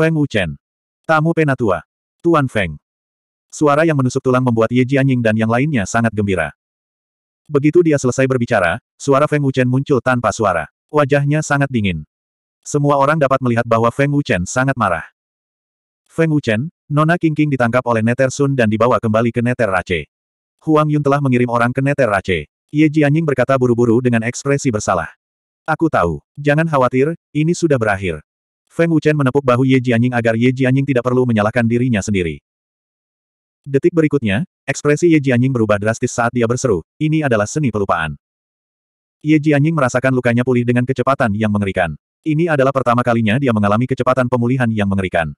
Feng Wuchen. Tamu penatua. Tuan Feng. Suara yang menusuk tulang membuat Ye Jianying dan yang lainnya sangat gembira. Begitu dia selesai berbicara, suara Feng Wuchen muncul tanpa suara. Wajahnya sangat dingin. Semua orang dapat melihat bahwa Feng Wuchen sangat marah. Feng Wuchen, Nona King King ditangkap oleh Neter Sun dan dibawa kembali ke Neter Rache. Huang Yun telah mengirim orang ke Neter Rache. Ye Jianying berkata buru-buru dengan ekspresi bersalah. Aku tahu, jangan khawatir, ini sudah berakhir. Feng Wuchen menepuk bahu Ye Jianying agar Ye Jianying tidak perlu menyalahkan dirinya sendiri. Detik berikutnya, ekspresi Ye Jianying berubah drastis saat dia berseru, ini adalah seni pelupaan. Ye Jianying merasakan lukanya pulih dengan kecepatan yang mengerikan. Ini adalah pertama kalinya dia mengalami kecepatan pemulihan yang mengerikan.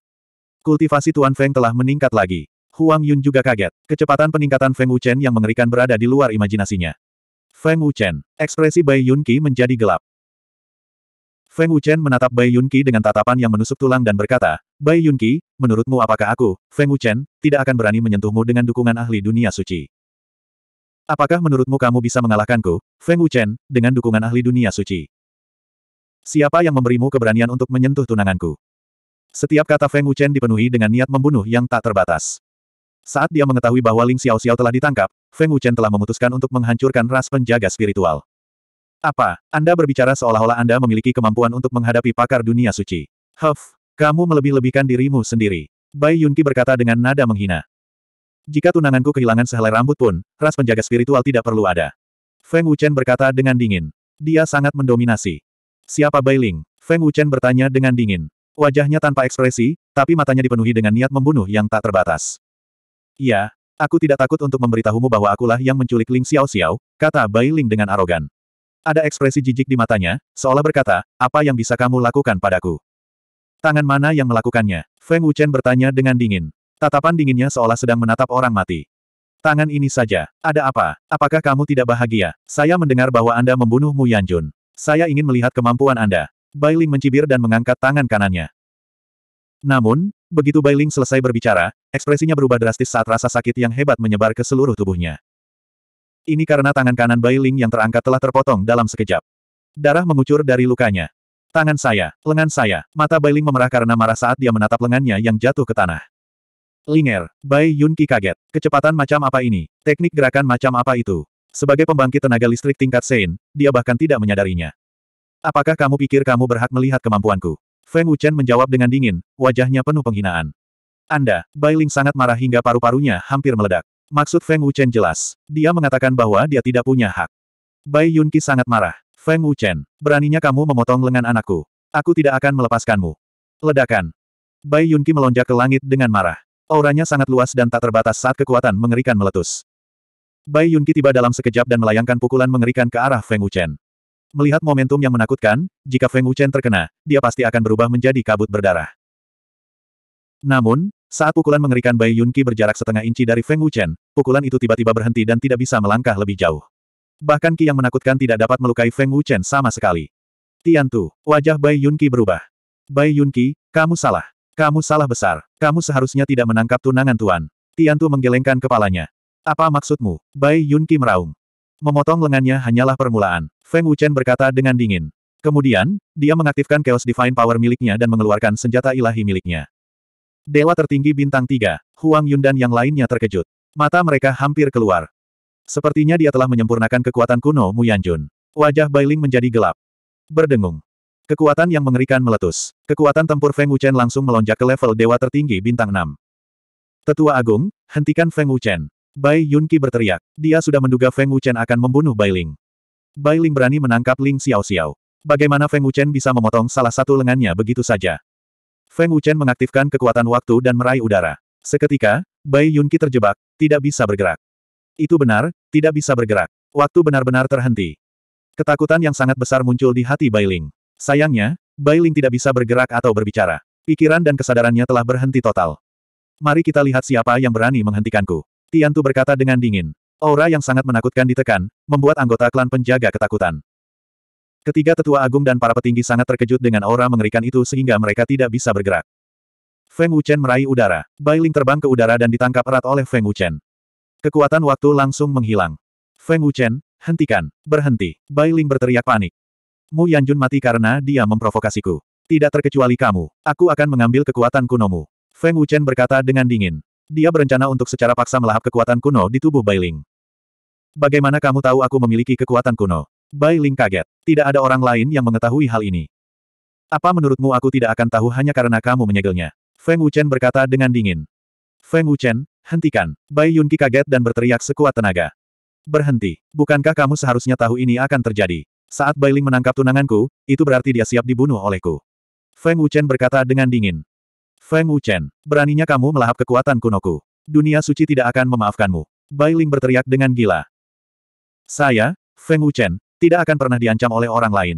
Kultivasi Tuan Feng telah meningkat lagi. Huang Yun juga kaget. Kecepatan peningkatan Feng Wuchen yang mengerikan berada di luar imajinasinya. Feng Wuchen, ekspresi Bai Yun Qi menjadi gelap. Feng Wuchen menatap Bai Yunqi dengan tatapan yang menusuk tulang dan berkata, Bai Yunqi, menurutmu apakah aku, Feng Wuchen, tidak akan berani menyentuhmu dengan dukungan ahli dunia suci? Apakah menurutmu kamu bisa mengalahkanku, Feng Wuchen, dengan dukungan ahli dunia suci? Siapa yang memberimu keberanian untuk menyentuh tunanganku? Setiap kata Feng Wuchen dipenuhi dengan niat membunuh yang tak terbatas. Saat dia mengetahui bahwa Ling Xiao Xiao telah ditangkap, Feng Wuchen telah memutuskan untuk menghancurkan ras penjaga spiritual. Apa, Anda berbicara seolah-olah Anda memiliki kemampuan untuk menghadapi pakar dunia suci. Huff, kamu melebih-lebihkan dirimu sendiri. Bai Yunqi berkata dengan nada menghina. Jika tunanganku kehilangan sehelai rambut pun, ras penjaga spiritual tidak perlu ada. Feng Wuchen berkata dengan dingin. Dia sangat mendominasi. Siapa Bai Ling? Feng Wuchen bertanya dengan dingin. Wajahnya tanpa ekspresi, tapi matanya dipenuhi dengan niat membunuh yang tak terbatas. Iya, aku tidak takut untuk memberitahumu bahwa akulah yang menculik Ling Xiao Xiao, kata Bai Ling dengan arogan. Ada ekspresi jijik di matanya, seolah berkata, apa yang bisa kamu lakukan padaku? Tangan mana yang melakukannya? Feng Wuchen bertanya dengan dingin. Tatapan dinginnya seolah sedang menatap orang mati. Tangan ini saja. Ada apa? Apakah kamu tidak bahagia? Saya mendengar bahwa Anda membunuh Mu Yanjun. Saya ingin melihat kemampuan Anda. Bailing mencibir dan mengangkat tangan kanannya. Namun, begitu Bailing selesai berbicara, ekspresinya berubah drastis saat rasa sakit yang hebat menyebar ke seluruh tubuhnya. Ini karena tangan kanan Bai yang terangkat telah terpotong dalam sekejap. Darah mengucur dari lukanya. Tangan saya, lengan saya, mata Bai memerah karena marah saat dia menatap lengannya yang jatuh ke tanah. Linger, Bai Yunqi kaget. Kecepatan macam apa ini? Teknik gerakan macam apa itu? Sebagai pembangkit tenaga listrik tingkat Sein, dia bahkan tidak menyadarinya. Apakah kamu pikir kamu berhak melihat kemampuanku? Feng Wuchen menjawab dengan dingin, wajahnya penuh penghinaan. Anda, Bai sangat marah hingga paru-parunya hampir meledak. Maksud Feng Wuchen jelas. Dia mengatakan bahwa dia tidak punya hak. Bai Yunqi sangat marah. Feng Wuchen, beraninya kamu memotong lengan anakku. Aku tidak akan melepaskanmu. Ledakan. Bai Yunqi melonjak ke langit dengan marah. Auranya sangat luas dan tak terbatas saat kekuatan mengerikan meletus. Bai Yunqi tiba dalam sekejap dan melayangkan pukulan mengerikan ke arah Feng Wuchen. Melihat momentum yang menakutkan, jika Feng Wuchen terkena, dia pasti akan berubah menjadi kabut berdarah. Namun, saat pukulan mengerikan Bai Yunqi berjarak setengah inci dari Feng Wuchen, pukulan itu tiba-tiba berhenti dan tidak bisa melangkah lebih jauh. Bahkan Ki yang menakutkan tidak dapat melukai Feng Wuchen sama sekali. Tian Tu, wajah Bai Yunqi berubah. Bai Yunqi, kamu salah. Kamu salah besar. Kamu seharusnya tidak menangkap tunangan Tuan. Tian Tu menggelengkan kepalanya. Apa maksudmu? Bai Yunqi meraung. Memotong lengannya hanyalah permulaan. Feng Wuchen berkata dengan dingin. Kemudian, dia mengaktifkan Chaos Divine Power miliknya dan mengeluarkan senjata ilahi miliknya. Dewa tertinggi bintang tiga, Huang Yun dan yang lainnya terkejut. Mata mereka hampir keluar. Sepertinya dia telah menyempurnakan kekuatan kuno Mu Yanjun. Wajah Bailing menjadi gelap. Berdengung. Kekuatan yang mengerikan meletus. Kekuatan tempur Feng Wuchen langsung melonjak ke level dewa tertinggi bintang 6. Tetua Agung, hentikan Feng Wuchen. Bai Yunqi berteriak. Dia sudah menduga Feng Wuchen akan membunuh Bailing. Bailing berani menangkap Ling Xiao Xiao. Bagaimana Feng Wuchen bisa memotong salah satu lengannya begitu saja? Feng Wuchen mengaktifkan kekuatan waktu dan meraih udara. Seketika, Bai Yunqi terjebak, tidak bisa bergerak. Itu benar, tidak bisa bergerak. Waktu benar-benar terhenti. Ketakutan yang sangat besar muncul di hati Bai Ling. Sayangnya, Bai Ling tidak bisa bergerak atau berbicara. Pikiran dan kesadarannya telah berhenti total. Mari kita lihat siapa yang berani menghentikanku. Tian Tu berkata dengan dingin. Aura yang sangat menakutkan ditekan, membuat anggota klan penjaga ketakutan. Ketiga tetua agung dan para petinggi sangat terkejut dengan aura mengerikan itu sehingga mereka tidak bisa bergerak. Feng Wuchen meraih udara. Bailing terbang ke udara dan ditangkap erat oleh Feng Wuchen. Kekuatan waktu langsung menghilang. Feng Wuchen, hentikan, berhenti. Bailing berteriak panik. Mu Yanjun mati karena dia memprovokasiku. Tidak terkecuali kamu. Aku akan mengambil kekuatan kunomu. Feng Wuchen berkata dengan dingin. Dia berencana untuk secara paksa melahap kekuatan kuno di tubuh Bailing. Bagaimana kamu tahu aku memiliki kekuatan kuno? Bai Ling kaget. Tidak ada orang lain yang mengetahui hal ini. Apa menurutmu aku tidak akan tahu hanya karena kamu menyegelnya? Feng Wuchen berkata dengan dingin. Feng Wuchen, hentikan. Bai Yunqi kaget dan berteriak sekuat tenaga. Berhenti. Bukankah kamu seharusnya tahu ini akan terjadi? Saat Bai Ling menangkap tunanganku, itu berarti dia siap dibunuh olehku. Feng Wuchen berkata dengan dingin. Feng Wuchen, beraninya kamu melahap kekuatan kunoku. Dunia suci tidak akan memaafkanmu. Bai Ling berteriak dengan gila. Saya, Feng Wuchen, tidak akan pernah diancam oleh orang lain.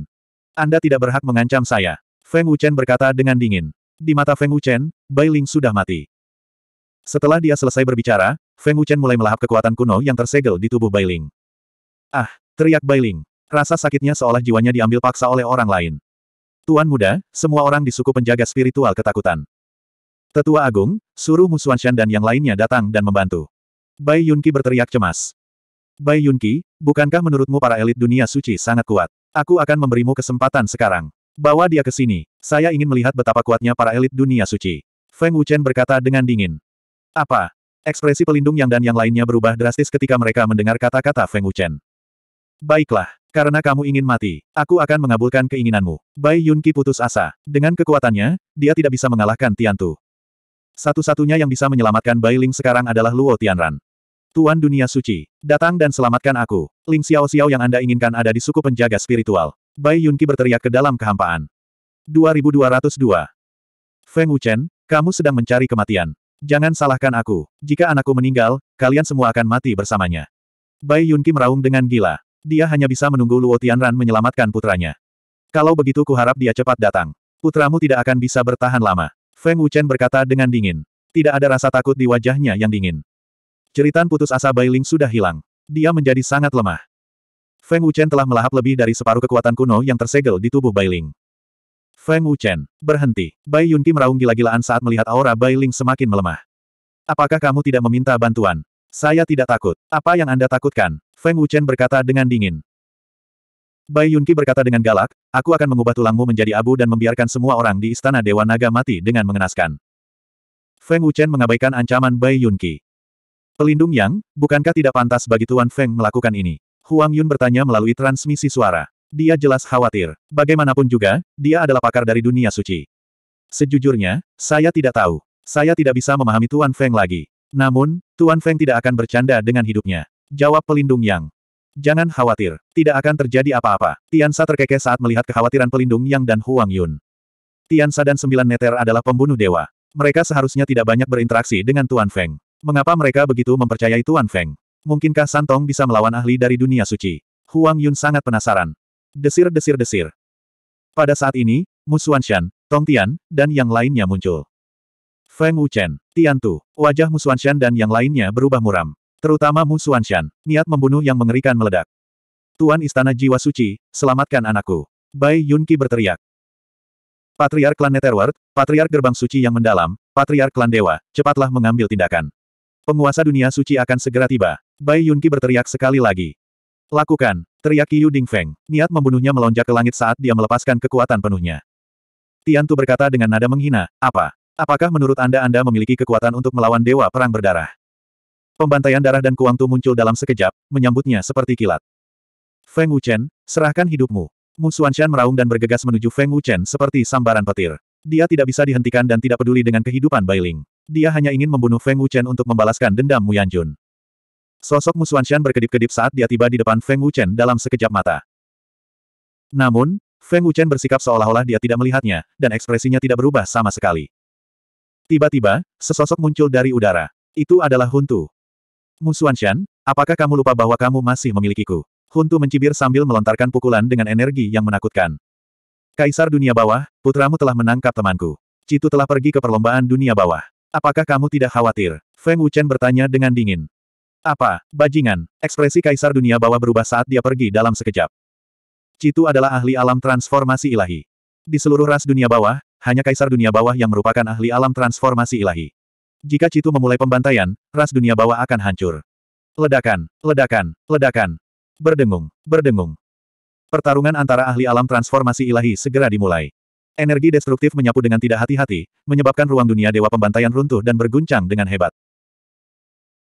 Anda tidak berhak mengancam saya. Feng Wuchen berkata dengan dingin. Di mata Feng Wuchen, Bai Ling sudah mati. Setelah dia selesai berbicara, Feng Wuchen mulai melahap kekuatan kuno yang tersegel di tubuh Bai Ling. Ah, teriak Bai Ling. Rasa sakitnya seolah jiwanya diambil paksa oleh orang lain. Tuan muda, semua orang di suku penjaga spiritual ketakutan. Tetua Agung, suruh Musuan Shen dan yang lainnya datang dan membantu. Bai Yunqi berteriak cemas. Bai Yunqi, Bukankah menurutmu para elit dunia suci sangat kuat? Aku akan memberimu kesempatan sekarang. Bawa dia ke sini. Saya ingin melihat betapa kuatnya para elit dunia suci. Feng Wuchen berkata dengan dingin. Apa? Ekspresi pelindung yang dan yang lainnya berubah drastis ketika mereka mendengar kata-kata Feng Wuchen. Baiklah, karena kamu ingin mati, aku akan mengabulkan keinginanmu. Bai Yunqi putus asa. Dengan kekuatannya, dia tidak bisa mengalahkan Tian Tu. Satu-satunya yang bisa menyelamatkan Bai Ling sekarang adalah Luo Tianran. Tuan Dunia Suci, datang dan selamatkan aku. Ling Xiao Xiao yang Anda inginkan ada di suku penjaga spiritual. Bai Yunqi berteriak ke dalam kehampaan. 2202. Feng Wuchen, kamu sedang mencari kematian. Jangan salahkan aku. Jika anakku meninggal, kalian semua akan mati bersamanya. Bai Yunqi meraung dengan gila. Dia hanya bisa menunggu Luo Tianran menyelamatkan putranya. Kalau begitu kuharap dia cepat datang. Putramu tidak akan bisa bertahan lama. Feng Wuchen berkata dengan dingin. Tidak ada rasa takut di wajahnya yang dingin. Jeritan putus asa Bai Ling sudah hilang. Dia menjadi sangat lemah. Feng Wuchen telah melahap lebih dari separuh kekuatan kuno yang tersegel di tubuh Bai Ling. Feng Wuchen, berhenti. Bai Yunqi meraung gila-gilaan saat melihat aura Bai Ling semakin melemah. Apakah kamu tidak meminta bantuan? Saya tidak takut. Apa yang Anda takutkan? Feng Wuchen berkata dengan dingin. Bai Yunqi berkata dengan galak, aku akan mengubah tulangmu menjadi abu dan membiarkan semua orang di Istana Dewa Naga mati dengan mengenaskan. Feng Wuchen mengabaikan ancaman Bai Yunqi. Pelindung Yang, bukankah tidak pantas bagi Tuan Feng melakukan ini? Huang Yun bertanya melalui transmisi suara. Dia jelas khawatir. Bagaimanapun juga, dia adalah pakar dari dunia suci. Sejujurnya, saya tidak tahu. Saya tidak bisa memahami Tuan Feng lagi. Namun, Tuan Feng tidak akan bercanda dengan hidupnya. Jawab pelindung Yang. Jangan khawatir, tidak akan terjadi apa-apa. Tian Sa terkekeh saat melihat kekhawatiran pelindung Yang dan Huang Yun. Tian Sa dan sembilan neter adalah pembunuh dewa. Mereka seharusnya tidak banyak berinteraksi dengan Tuan Feng. Mengapa mereka begitu mempercayai Tuan Feng? Mungkinkah Santong bisa melawan ahli dari dunia suci? Huang Yun sangat penasaran. Desir-desir-desir. Pada saat ini, Musuanshan, Tong Tian, dan yang lainnya muncul. Feng Wuchen, Tian Tu, wajah Shan dan yang lainnya berubah muram. Terutama Shan. niat membunuh yang mengerikan meledak. Tuan Istana Jiwa Suci, selamatkan anakku. Bai Yunqi berteriak. Patriark Klan Netherworld, Patriark Gerbang Suci yang mendalam, Patriark Klan Dewa, cepatlah mengambil tindakan. Penguasa dunia suci akan segera tiba. Bai Yunqi berteriak sekali lagi. Lakukan, teriak Qiyu Dingfeng. Niat membunuhnya melonjak ke langit saat dia melepaskan kekuatan penuhnya. Tian Tiantu berkata dengan nada menghina, apa? Apakah menurut Anda Anda memiliki kekuatan untuk melawan Dewa Perang Berdarah? Pembantaian darah dan kuang tu muncul dalam sekejap, menyambutnya seperti kilat. Feng Wuchen, serahkan hidupmu. Mu Xuanshan meraung dan bergegas menuju Feng Wuchen seperti sambaran petir. Dia tidak bisa dihentikan dan tidak peduli dengan kehidupan Bailing. Dia hanya ingin membunuh Feng Wuchen untuk membalaskan dendam Mu Yanjun. Sosok Xuanshan berkedip-kedip saat dia tiba di depan Feng Wuchen dalam sekejap mata. Namun, Feng Wuchen bersikap seolah-olah dia tidak melihatnya, dan ekspresinya tidak berubah sama sekali. Tiba-tiba, sesosok muncul dari udara. Itu adalah Huntu. Xuanshan, apakah kamu lupa bahwa kamu masih memilikiku? Huntu mencibir sambil melontarkan pukulan dengan energi yang menakutkan. Kaisar dunia bawah, putramu telah menangkap temanku. Citu telah pergi ke perlombaan dunia bawah. Apakah kamu tidak khawatir? Feng Wuchen bertanya dengan dingin. Apa, bajingan? Ekspresi kaisar dunia bawah berubah saat dia pergi dalam sekejap. Citu adalah ahli alam transformasi ilahi. Di seluruh ras dunia bawah, hanya kaisar dunia bawah yang merupakan ahli alam transformasi ilahi. Jika Citu memulai pembantaian, ras dunia bawah akan hancur. Ledakan, ledakan, ledakan. Berdengung, berdengung. Pertarungan antara ahli alam transformasi ilahi segera dimulai. Energi destruktif menyapu dengan tidak hati-hati, menyebabkan ruang dunia dewa pembantaian runtuh dan berguncang dengan hebat.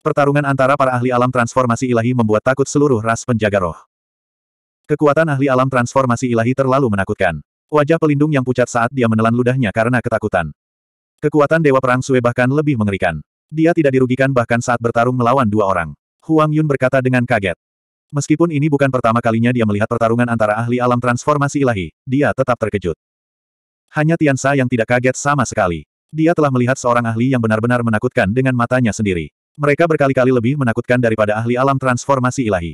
Pertarungan antara para ahli alam transformasi ilahi membuat takut seluruh ras penjaga roh. Kekuatan ahli alam transformasi ilahi terlalu menakutkan. Wajah pelindung yang pucat saat dia menelan ludahnya karena ketakutan. Kekuatan Dewa Perang Sue bahkan lebih mengerikan. Dia tidak dirugikan bahkan saat bertarung melawan dua orang. Huang Yun berkata dengan kaget. Meskipun ini bukan pertama kalinya dia melihat pertarungan antara ahli alam transformasi ilahi, dia tetap terkejut. Hanya Tian Sa yang tidak kaget sama sekali. Dia telah melihat seorang ahli yang benar-benar menakutkan dengan matanya sendiri. Mereka berkali-kali lebih menakutkan daripada ahli alam transformasi ilahi.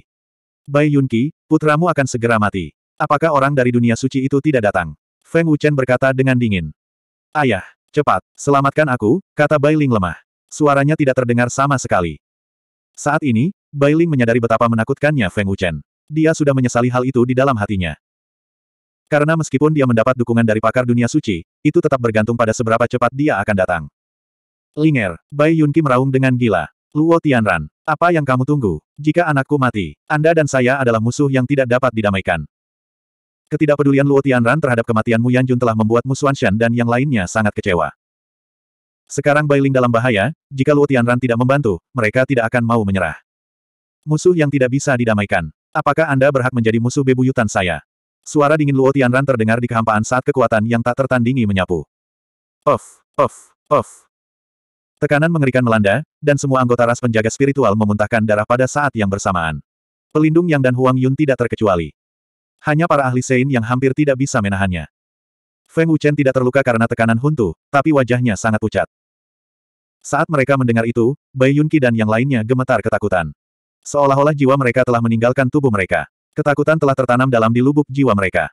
Bai Yunqi, putramu akan segera mati. Apakah orang dari dunia suci itu tidak datang? Feng Wuchen berkata dengan dingin. Ayah, cepat, selamatkan aku, kata Bai Ling lemah. Suaranya tidak terdengar sama sekali. Saat ini, Bai Ling menyadari betapa menakutkannya Feng Wuchen. Dia sudah menyesali hal itu di dalam hatinya. Karena meskipun dia mendapat dukungan dari pakar dunia suci, itu tetap bergantung pada seberapa cepat dia akan datang. Linger, Bai Yunqi meraung dengan gila. Luo Tianran, apa yang kamu tunggu? Jika anakku mati, Anda dan saya adalah musuh yang tidak dapat didamaikan. Ketidakpedulian Luo Tianran terhadap kematian Mu Yanjun telah membuat Mu Xuanshan dan yang lainnya sangat kecewa. Sekarang Bai Ling dalam bahaya, jika Luo Tianran tidak membantu, mereka tidak akan mau menyerah. Musuh yang tidak bisa didamaikan. Apakah Anda berhak menjadi musuh bebuyutan saya? Suara dingin Luo Tianran terdengar di kehampaan saat kekuatan yang tak tertandingi menyapu. Of, of, of. Tekanan mengerikan melanda, dan semua anggota ras penjaga spiritual memuntahkan darah pada saat yang bersamaan. Pelindung Yang dan Huang Yun tidak terkecuali. Hanya para ahli Sein yang hampir tidak bisa menahannya. Feng Wuchen tidak terluka karena tekanan huntu, tapi wajahnya sangat pucat. Saat mereka mendengar itu, Bai Yunqi dan yang lainnya gemetar ketakutan. Seolah-olah jiwa mereka telah meninggalkan tubuh mereka. Ketakutan telah tertanam dalam di lubuk jiwa mereka.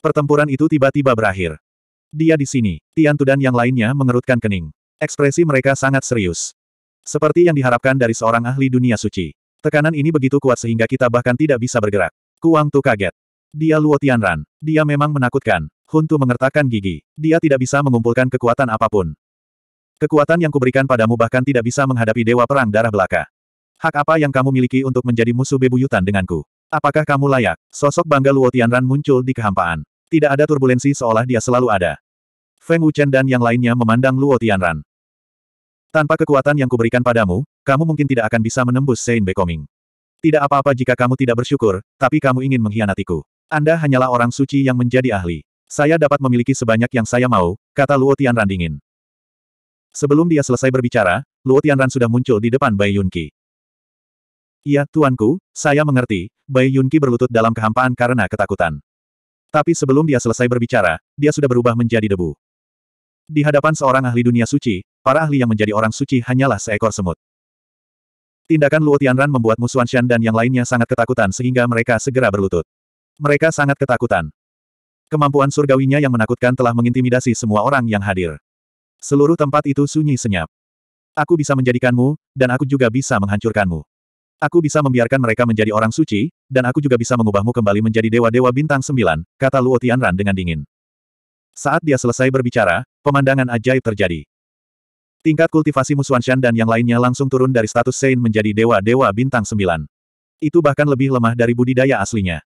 Pertempuran itu tiba-tiba berakhir. Dia di sini, Tian Tudan yang lainnya mengerutkan kening. Ekspresi mereka sangat serius. Seperti yang diharapkan dari seorang ahli dunia suci. Tekanan ini begitu kuat sehingga kita bahkan tidak bisa bergerak. Kuang Tu kaget. Dia Luo Tianran. Dia memang menakutkan. Huntu mengertakkan gigi. Dia tidak bisa mengumpulkan kekuatan apapun. Kekuatan yang kuberikan padamu bahkan tidak bisa menghadapi Dewa Perang Darah Belaka. Hak apa yang kamu miliki untuk menjadi musuh bebuyutan denganku? Apakah kamu layak? Sosok bangga Luo Tianran muncul di kehampaan. Tidak ada turbulensi seolah dia selalu ada. Feng Wuchen dan yang lainnya memandang Luo Tianran. Tanpa kekuatan yang kuberikan padamu, kamu mungkin tidak akan bisa menembus Sein Bekoming. Tidak apa-apa jika kamu tidak bersyukur, tapi kamu ingin mengkhianatiku. Anda hanyalah orang suci yang menjadi ahli. Saya dapat memiliki sebanyak yang saya mau, kata Luo Tianran dingin. Sebelum dia selesai berbicara, Luo Tianran sudah muncul di depan Bai Yunqi. Iya, tuanku, saya mengerti, Bai Yunqi berlutut dalam kehampaan karena ketakutan. Tapi sebelum dia selesai berbicara, dia sudah berubah menjadi debu. Di hadapan seorang ahli dunia suci, para ahli yang menjadi orang suci hanyalah seekor semut. Tindakan Luo Tianran membuat Musuan Shan dan yang lainnya sangat ketakutan sehingga mereka segera berlutut. Mereka sangat ketakutan. Kemampuan surgawinya yang menakutkan telah mengintimidasi semua orang yang hadir. Seluruh tempat itu sunyi senyap. Aku bisa menjadikanmu, dan aku juga bisa menghancurkanmu. Aku bisa membiarkan mereka menjadi orang suci, dan aku juga bisa mengubahmu kembali menjadi dewa-dewa bintang sembilan, kata Luo Tianran dengan dingin. Saat dia selesai berbicara, pemandangan ajaib terjadi. Tingkat kultivasi Musuanshan dan yang lainnya langsung turun dari status Sein menjadi dewa-dewa bintang sembilan. Itu bahkan lebih lemah dari budidaya aslinya.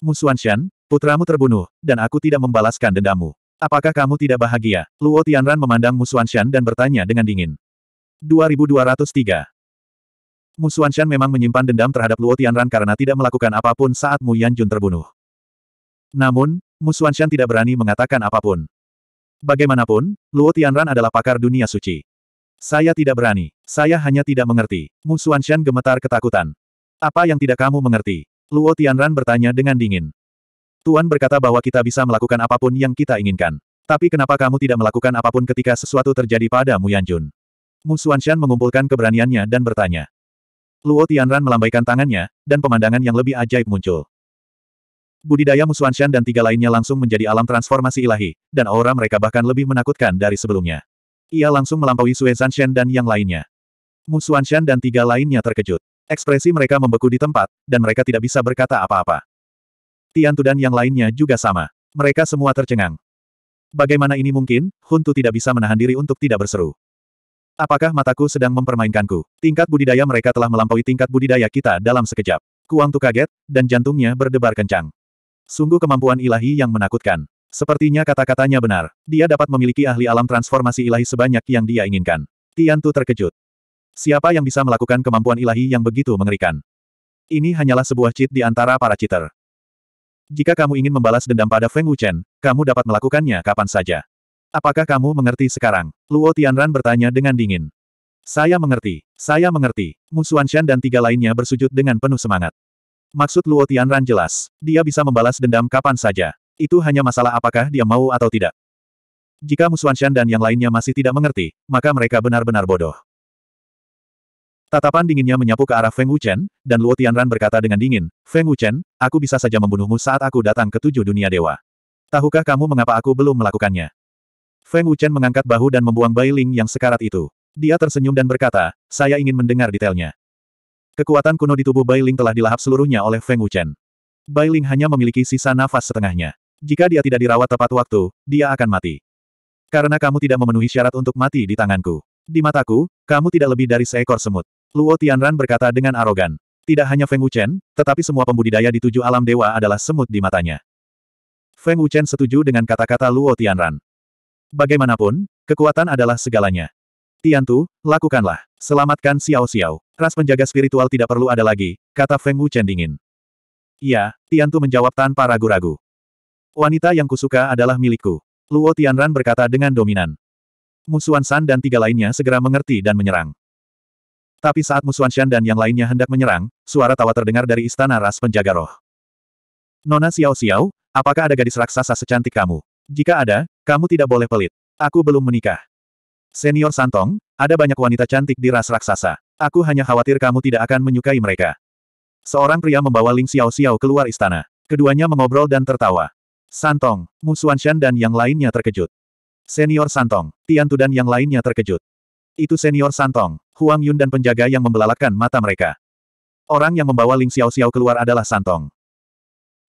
Musuanshan, putramu terbunuh, dan aku tidak membalaskan dendammu. Apakah kamu tidak bahagia? Luo Tianran memandang Musuanshan dan bertanya dengan dingin. 2203 Mu Xuanshan memang menyimpan dendam terhadap Luo Tianran karena tidak melakukan apapun saat Mu Yanjun terbunuh. Namun, Mu Xuanshan tidak berani mengatakan apapun. Bagaimanapun, Luo Tianran adalah pakar dunia suci. Saya tidak berani. Saya hanya tidak mengerti. Mu Xuanshan gemetar ketakutan. Apa yang tidak kamu mengerti? Luo Tianran bertanya dengan dingin. Tuan berkata bahwa kita bisa melakukan apapun yang kita inginkan. Tapi kenapa kamu tidak melakukan apapun ketika sesuatu terjadi pada Mu Yanjun? Mu Xuanshan mengumpulkan keberaniannya dan bertanya. Luo Tianran melambaikan tangannya, dan pemandangan yang lebih ajaib muncul. Budidaya Musuanshan dan tiga lainnya langsung menjadi alam transformasi ilahi, dan aura mereka bahkan lebih menakutkan dari sebelumnya. Ia langsung melampaui Sue Zanshan dan yang lainnya. Musuanshan dan tiga lainnya terkejut. Ekspresi mereka membeku di tempat, dan mereka tidak bisa berkata apa-apa. Tian Tiantu dan yang lainnya juga sama. Mereka semua tercengang. Bagaimana ini mungkin, Huntu tidak bisa menahan diri untuk tidak berseru. Apakah mataku sedang mempermainkanku? Tingkat budidaya mereka telah melampaui tingkat budidaya kita dalam sekejap. Kuang Tu kaget, dan jantungnya berdebar kencang. Sungguh kemampuan ilahi yang menakutkan. Sepertinya kata-katanya benar. Dia dapat memiliki ahli alam transformasi ilahi sebanyak yang dia inginkan. Tian Tu terkejut. Siapa yang bisa melakukan kemampuan ilahi yang begitu mengerikan? Ini hanyalah sebuah cheat di antara para cheater. Jika kamu ingin membalas dendam pada Feng Wuchen, kamu dapat melakukannya kapan saja. Apakah kamu mengerti sekarang? Luo Tianran bertanya dengan dingin. Saya mengerti, saya mengerti. Mu Xuanshan dan tiga lainnya bersujud dengan penuh semangat. Maksud Luo Tianran jelas. Dia bisa membalas dendam kapan saja. Itu hanya masalah apakah dia mau atau tidak. Jika Mu Xuanshan dan yang lainnya masih tidak mengerti, maka mereka benar-benar bodoh. Tatapan dinginnya menyapu ke arah Feng Wuchen, dan Luo Tianran berkata dengan dingin, Feng Wuchen, aku bisa saja membunuhmu saat aku datang ke tujuh dunia dewa. Tahukah kamu mengapa aku belum melakukannya? Feng Wuchen mengangkat bahu dan membuang Bai Ling yang sekarat itu. Dia tersenyum dan berkata, saya ingin mendengar detailnya. Kekuatan kuno di tubuh Bai Ling telah dilahap seluruhnya oleh Feng Wuchen. Bai Ling hanya memiliki sisa nafas setengahnya. Jika dia tidak dirawat tepat waktu, dia akan mati. Karena kamu tidak memenuhi syarat untuk mati di tanganku. Di mataku, kamu tidak lebih dari seekor semut. Luo Tianran berkata dengan arogan. Tidak hanya Feng Wuchen, tetapi semua pembudidaya di tujuh alam dewa adalah semut di matanya. Feng Wuchen setuju dengan kata-kata Luo Tianran. Bagaimanapun, kekuatan adalah segalanya. Tiantu, lakukanlah. Selamatkan Xiao Xiao. Ras penjaga spiritual tidak perlu ada lagi, kata Feng Wu Chen dingin. Iya, Tiantu menjawab tanpa ragu-ragu. Wanita yang kusuka adalah milikku. Luo Tianran berkata dengan dominan. Musuan San dan tiga lainnya segera mengerti dan menyerang. Tapi saat Musuan Shan dan yang lainnya hendak menyerang, suara tawa terdengar dari istana ras penjaga roh. Nona Xiao Xiao, apakah ada gadis raksasa secantik kamu? Jika ada, kamu tidak boleh pelit. Aku belum menikah. Senior Santong, ada banyak wanita cantik di ras raksasa. Aku hanya khawatir kamu tidak akan menyukai mereka. Seorang pria membawa Ling Xiao Xiao keluar istana. Keduanya mengobrol dan tertawa. Santong, Mu Xuanshan dan yang lainnya terkejut. Senior Santong, Tian Tu dan yang lainnya terkejut. Itu senior Santong, Huang Yun dan penjaga yang membelalakan mata mereka. Orang yang membawa Ling Xiao Xiao keluar adalah Santong.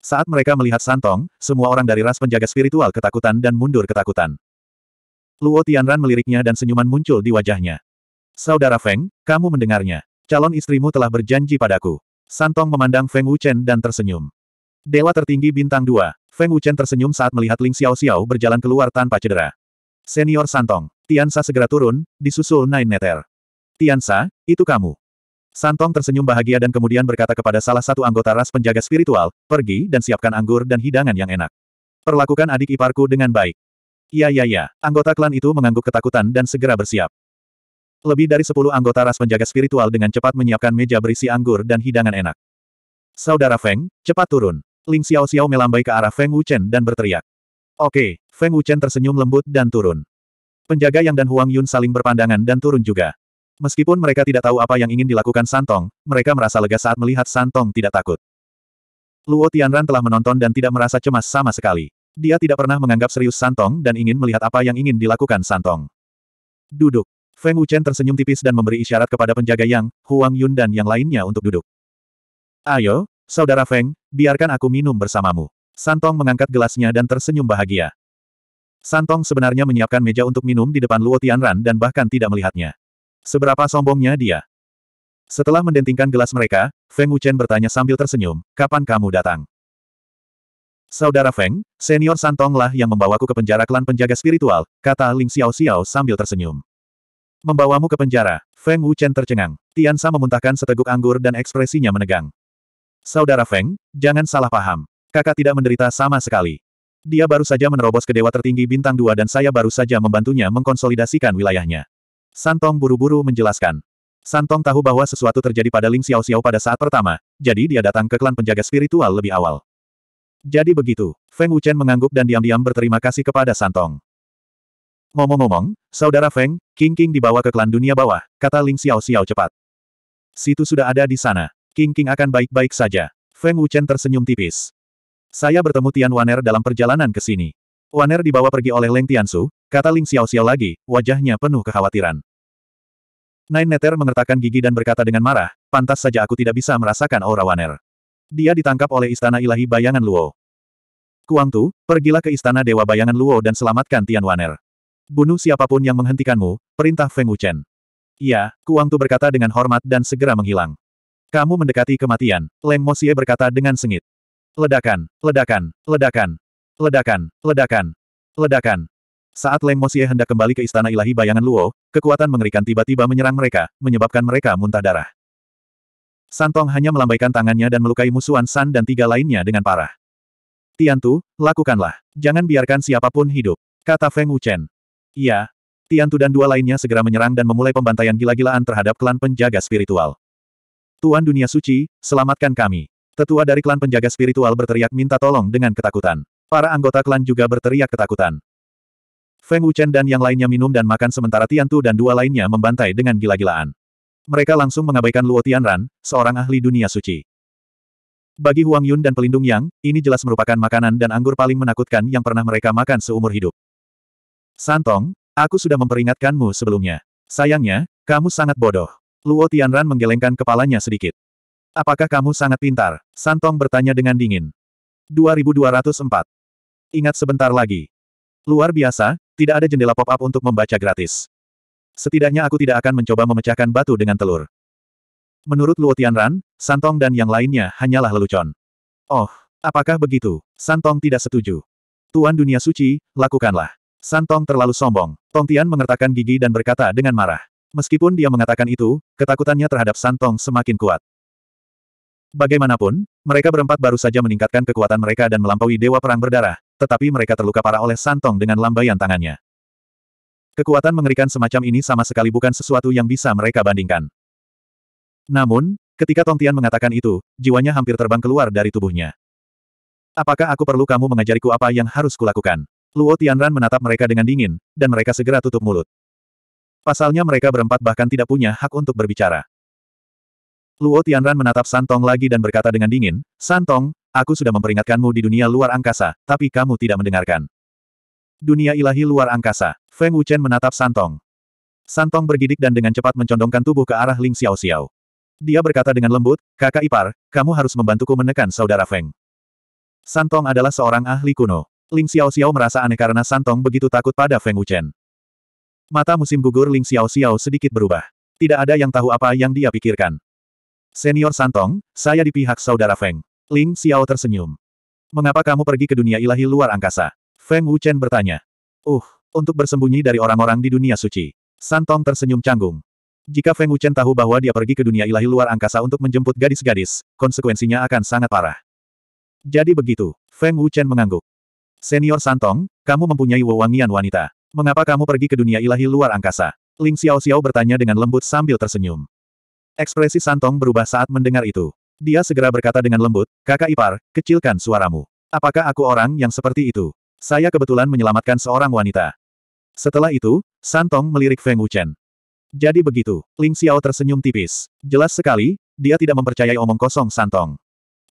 Saat mereka melihat Santong, semua orang dari ras penjaga spiritual ketakutan dan mundur ketakutan. Luo Tianran meliriknya dan senyuman muncul di wajahnya. Saudara Feng, kamu mendengarnya. Calon istrimu telah berjanji padaku. Santong memandang Feng Wuchen dan tersenyum. Dewa tertinggi bintang dua, Feng Wuchen tersenyum saat melihat Ling Xiao Xiao berjalan keluar tanpa cedera. Senior Santong, Tiansa segera turun, disusul Nine Neter. Tiansa, itu kamu. Santong tersenyum bahagia dan kemudian berkata kepada salah satu anggota ras penjaga spiritual, pergi dan siapkan anggur dan hidangan yang enak. Perlakukan adik iparku dengan baik. Ya, ya, ya. anggota klan itu mengangguk ketakutan dan segera bersiap. Lebih dari sepuluh anggota ras penjaga spiritual dengan cepat menyiapkan meja berisi anggur dan hidangan enak. Saudara Feng, cepat turun. Ling Xiao Xiao melambai ke arah Feng Wuchen dan berteriak. Oke, Feng Wuchen tersenyum lembut dan turun. Penjaga Yang dan Huang Yun saling berpandangan dan turun juga. Meskipun mereka tidak tahu apa yang ingin dilakukan Santong, mereka merasa lega saat melihat Santong tidak takut. Luo Tianran telah menonton dan tidak merasa cemas sama sekali. Dia tidak pernah menganggap serius Santong dan ingin melihat apa yang ingin dilakukan Santong. Duduk. Feng Wuchen tersenyum tipis dan memberi isyarat kepada penjaga Yang, Huang Yun dan yang lainnya untuk duduk. Ayo, saudara Feng, biarkan aku minum bersamamu. Santong mengangkat gelasnya dan tersenyum bahagia. Santong sebenarnya menyiapkan meja untuk minum di depan Luo Tianran dan bahkan tidak melihatnya. Seberapa sombongnya dia. Setelah mendentingkan gelas mereka, Feng Wuchen bertanya sambil tersenyum, kapan kamu datang? Saudara Feng, senior Santonglah yang membawaku ke penjara klan penjaga spiritual, kata Ling Xiao Xiao sambil tersenyum. Membawamu ke penjara, Feng Wuchen tercengang. Tian Tiansa memuntahkan seteguk anggur dan ekspresinya menegang. Saudara Feng, jangan salah paham. Kakak tidak menderita sama sekali. Dia baru saja menerobos ke dewa tertinggi bintang dua dan saya baru saja membantunya mengkonsolidasikan wilayahnya. Santong buru-buru menjelaskan. Santong tahu bahwa sesuatu terjadi pada Ling Xiao Xiao pada saat pertama, jadi dia datang ke klan penjaga spiritual lebih awal. Jadi begitu, Feng Wuchen mengangguk dan diam-diam berterima kasih kepada Santong. Ngomong-ngomong, saudara Feng, King King dibawa ke klan dunia bawah, kata Ling Xiao Xiao cepat. Situ sudah ada di sana. King King akan baik-baik saja. Feng Wuchen tersenyum tipis. Saya bertemu Tian Waner dalam perjalanan ke sini. Waner dibawa pergi oleh Leng Tian Su. Kata Ling Xiao Xiao lagi, wajahnya penuh kekhawatiran. Nine Neter mengertakkan gigi dan berkata dengan marah, pantas saja aku tidak bisa merasakan aura Waner. Dia ditangkap oleh Istana Ilahi Bayangan Luo. Kuang Tu, pergilah ke Istana Dewa Bayangan Luo dan selamatkan Tian Waner. Bunuh siapapun yang menghentikanmu, perintah Feng Wuchen. Iya, Tu berkata dengan hormat dan segera menghilang. Kamu mendekati kematian, Leng Xie berkata dengan sengit. Ledakan, ledakan, ledakan, ledakan, ledakan, ledakan, saat Leng Mosie hendak kembali ke istana ilahi bayangan Luo, kekuatan mengerikan tiba-tiba menyerang mereka, menyebabkan mereka muntah darah. Santong hanya melambaikan tangannya dan melukai musuhan San dan tiga lainnya dengan parah. Tiantu, lakukanlah. Jangan biarkan siapapun hidup. Kata Feng Wu Chen. Iya. Tiantu dan dua lainnya segera menyerang dan memulai pembantaian gila-gilaan terhadap klan penjaga spiritual. Tuan Dunia Suci, selamatkan kami. Tetua dari klan penjaga spiritual berteriak minta tolong dengan ketakutan. Para anggota klan juga berteriak ketakutan. Feng Wuchen dan yang lainnya minum dan makan sementara Tian Tu dan dua lainnya membantai dengan gila-gilaan. Mereka langsung mengabaikan Luo Tianran, seorang ahli dunia suci. Bagi Huang Yun dan pelindung Yang, ini jelas merupakan makanan dan anggur paling menakutkan yang pernah mereka makan seumur hidup. Santong, aku sudah memperingatkanmu sebelumnya. Sayangnya, kamu sangat bodoh. Luo Tianran menggelengkan kepalanya sedikit. Apakah kamu sangat pintar? Santong bertanya dengan dingin. 2204. Ingat sebentar lagi. Luar biasa, tidak ada jendela pop-up untuk membaca gratis. Setidaknya aku tidak akan mencoba memecahkan batu dengan telur. Menurut Luo Tianran, Santong dan yang lainnya hanyalah lelucon. Oh, apakah begitu? Santong tidak setuju. Tuan Dunia Suci, lakukanlah. Santong terlalu sombong. Tong Tian mengertakkan gigi dan berkata dengan marah. Meskipun dia mengatakan itu, ketakutannya terhadap Santong semakin kuat. Bagaimanapun, mereka berempat baru saja meningkatkan kekuatan mereka dan melampaui Dewa Perang Berdarah, tetapi mereka terluka parah oleh Santong dengan lambaian tangannya. Kekuatan mengerikan semacam ini sama sekali bukan sesuatu yang bisa mereka bandingkan. Namun, ketika Tong Tian mengatakan itu, jiwanya hampir terbang keluar dari tubuhnya. Apakah aku perlu kamu mengajariku apa yang harus kulakukan? Luo Tianran menatap mereka dengan dingin, dan mereka segera tutup mulut. Pasalnya mereka berempat bahkan tidak punya hak untuk berbicara. Luo Tianran menatap Santong lagi dan berkata dengan dingin, Santong, Aku sudah memperingatkanmu di dunia luar angkasa, tapi kamu tidak mendengarkan. Dunia ilahi luar angkasa. Feng Wuchen menatap Santong. Santong bergidik dan dengan cepat mencondongkan tubuh ke arah Ling Xiao Xiao. Dia berkata dengan lembut, kakak ipar, kamu harus membantuku menekan saudara Feng. Santong adalah seorang ahli kuno. Ling Xiao Xiao merasa aneh karena Santong begitu takut pada Feng Wuchen. Mata musim gugur Ling Xiao Xiao sedikit berubah. Tidak ada yang tahu apa yang dia pikirkan. Senior Santong, saya di pihak saudara Feng. Ling Xiao tersenyum. Mengapa kamu pergi ke dunia ilahi luar angkasa? Feng Wuchen bertanya. Uh, untuk bersembunyi dari orang-orang di dunia suci. Santong tersenyum canggung. Jika Feng Wuchen tahu bahwa dia pergi ke dunia ilahi luar angkasa untuk menjemput gadis-gadis, konsekuensinya akan sangat parah. Jadi begitu, Feng Wuchen mengangguk. Senior Santong, kamu mempunyai wewangian wanita. Mengapa kamu pergi ke dunia ilahi luar angkasa? Ling Xiao Xiao bertanya dengan lembut sambil tersenyum. Ekspresi Santong berubah saat mendengar itu. Dia segera berkata dengan lembut, kakak ipar, kecilkan suaramu. Apakah aku orang yang seperti itu? Saya kebetulan menyelamatkan seorang wanita. Setelah itu, Santong melirik Feng Wuchen. Jadi begitu, Ling Xiao tersenyum tipis. Jelas sekali, dia tidak mempercayai omong kosong Santong.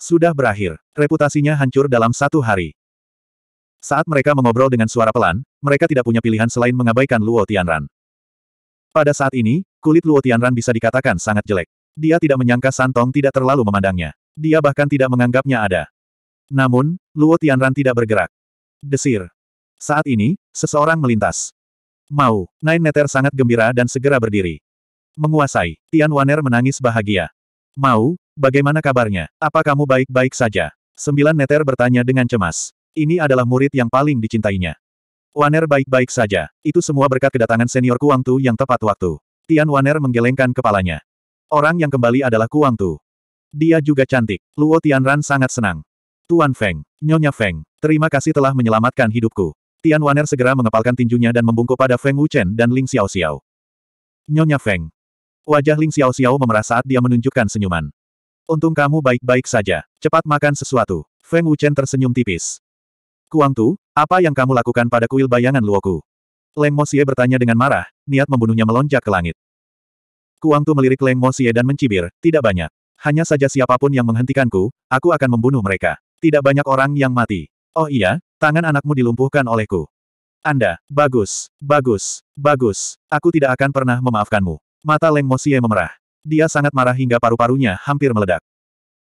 Sudah berakhir, reputasinya hancur dalam satu hari. Saat mereka mengobrol dengan suara pelan, mereka tidak punya pilihan selain mengabaikan Luo Tianran. Pada saat ini, kulit Luo Tianran bisa dikatakan sangat jelek. Dia tidak menyangka Santong tidak terlalu memandangnya. Dia bahkan tidak menganggapnya ada. Namun, Luo Tianran tidak bergerak. Desir. Saat ini, seseorang melintas. Mau, Nine Neter sangat gembira dan segera berdiri. Menguasai, Tian Waner menangis bahagia. Mau, bagaimana kabarnya? Apa kamu baik-baik saja? Sembilan Neter bertanya dengan cemas. Ini adalah murid yang paling dicintainya. Waner baik-baik saja. Itu semua berkat kedatangan senior Kuang Tu yang tepat waktu. Tian Waner menggelengkan kepalanya. Orang yang kembali adalah Kuang Tu. Dia juga cantik. Luo Tianran sangat senang. Tuan Feng, Nyonya Feng, terima kasih telah menyelamatkan hidupku. Tian Waner segera mengepalkan tinjunya dan membungkuk pada Feng Wuchen dan Ling Xiao Xiao. Nyonya Feng. Wajah Ling Xiao Xiao memerah saat dia menunjukkan senyuman. Untung kamu baik-baik saja. Cepat makan sesuatu. Feng Wuchen tersenyum tipis. Kuang Tu, apa yang kamu lakukan pada kuil bayangan Luoku? Leng Mosie bertanya dengan marah, niat membunuhnya melonjak ke langit. Kuang Tu melirik Leng Mo Xie dan mencibir, tidak banyak. Hanya saja siapapun yang menghentikanku, aku akan membunuh mereka. Tidak banyak orang yang mati. Oh iya, tangan anakmu dilumpuhkan olehku. Anda, bagus, bagus, bagus. Aku tidak akan pernah memaafkanmu. Mata Leng Mo Xie memerah. Dia sangat marah hingga paru-parunya hampir meledak.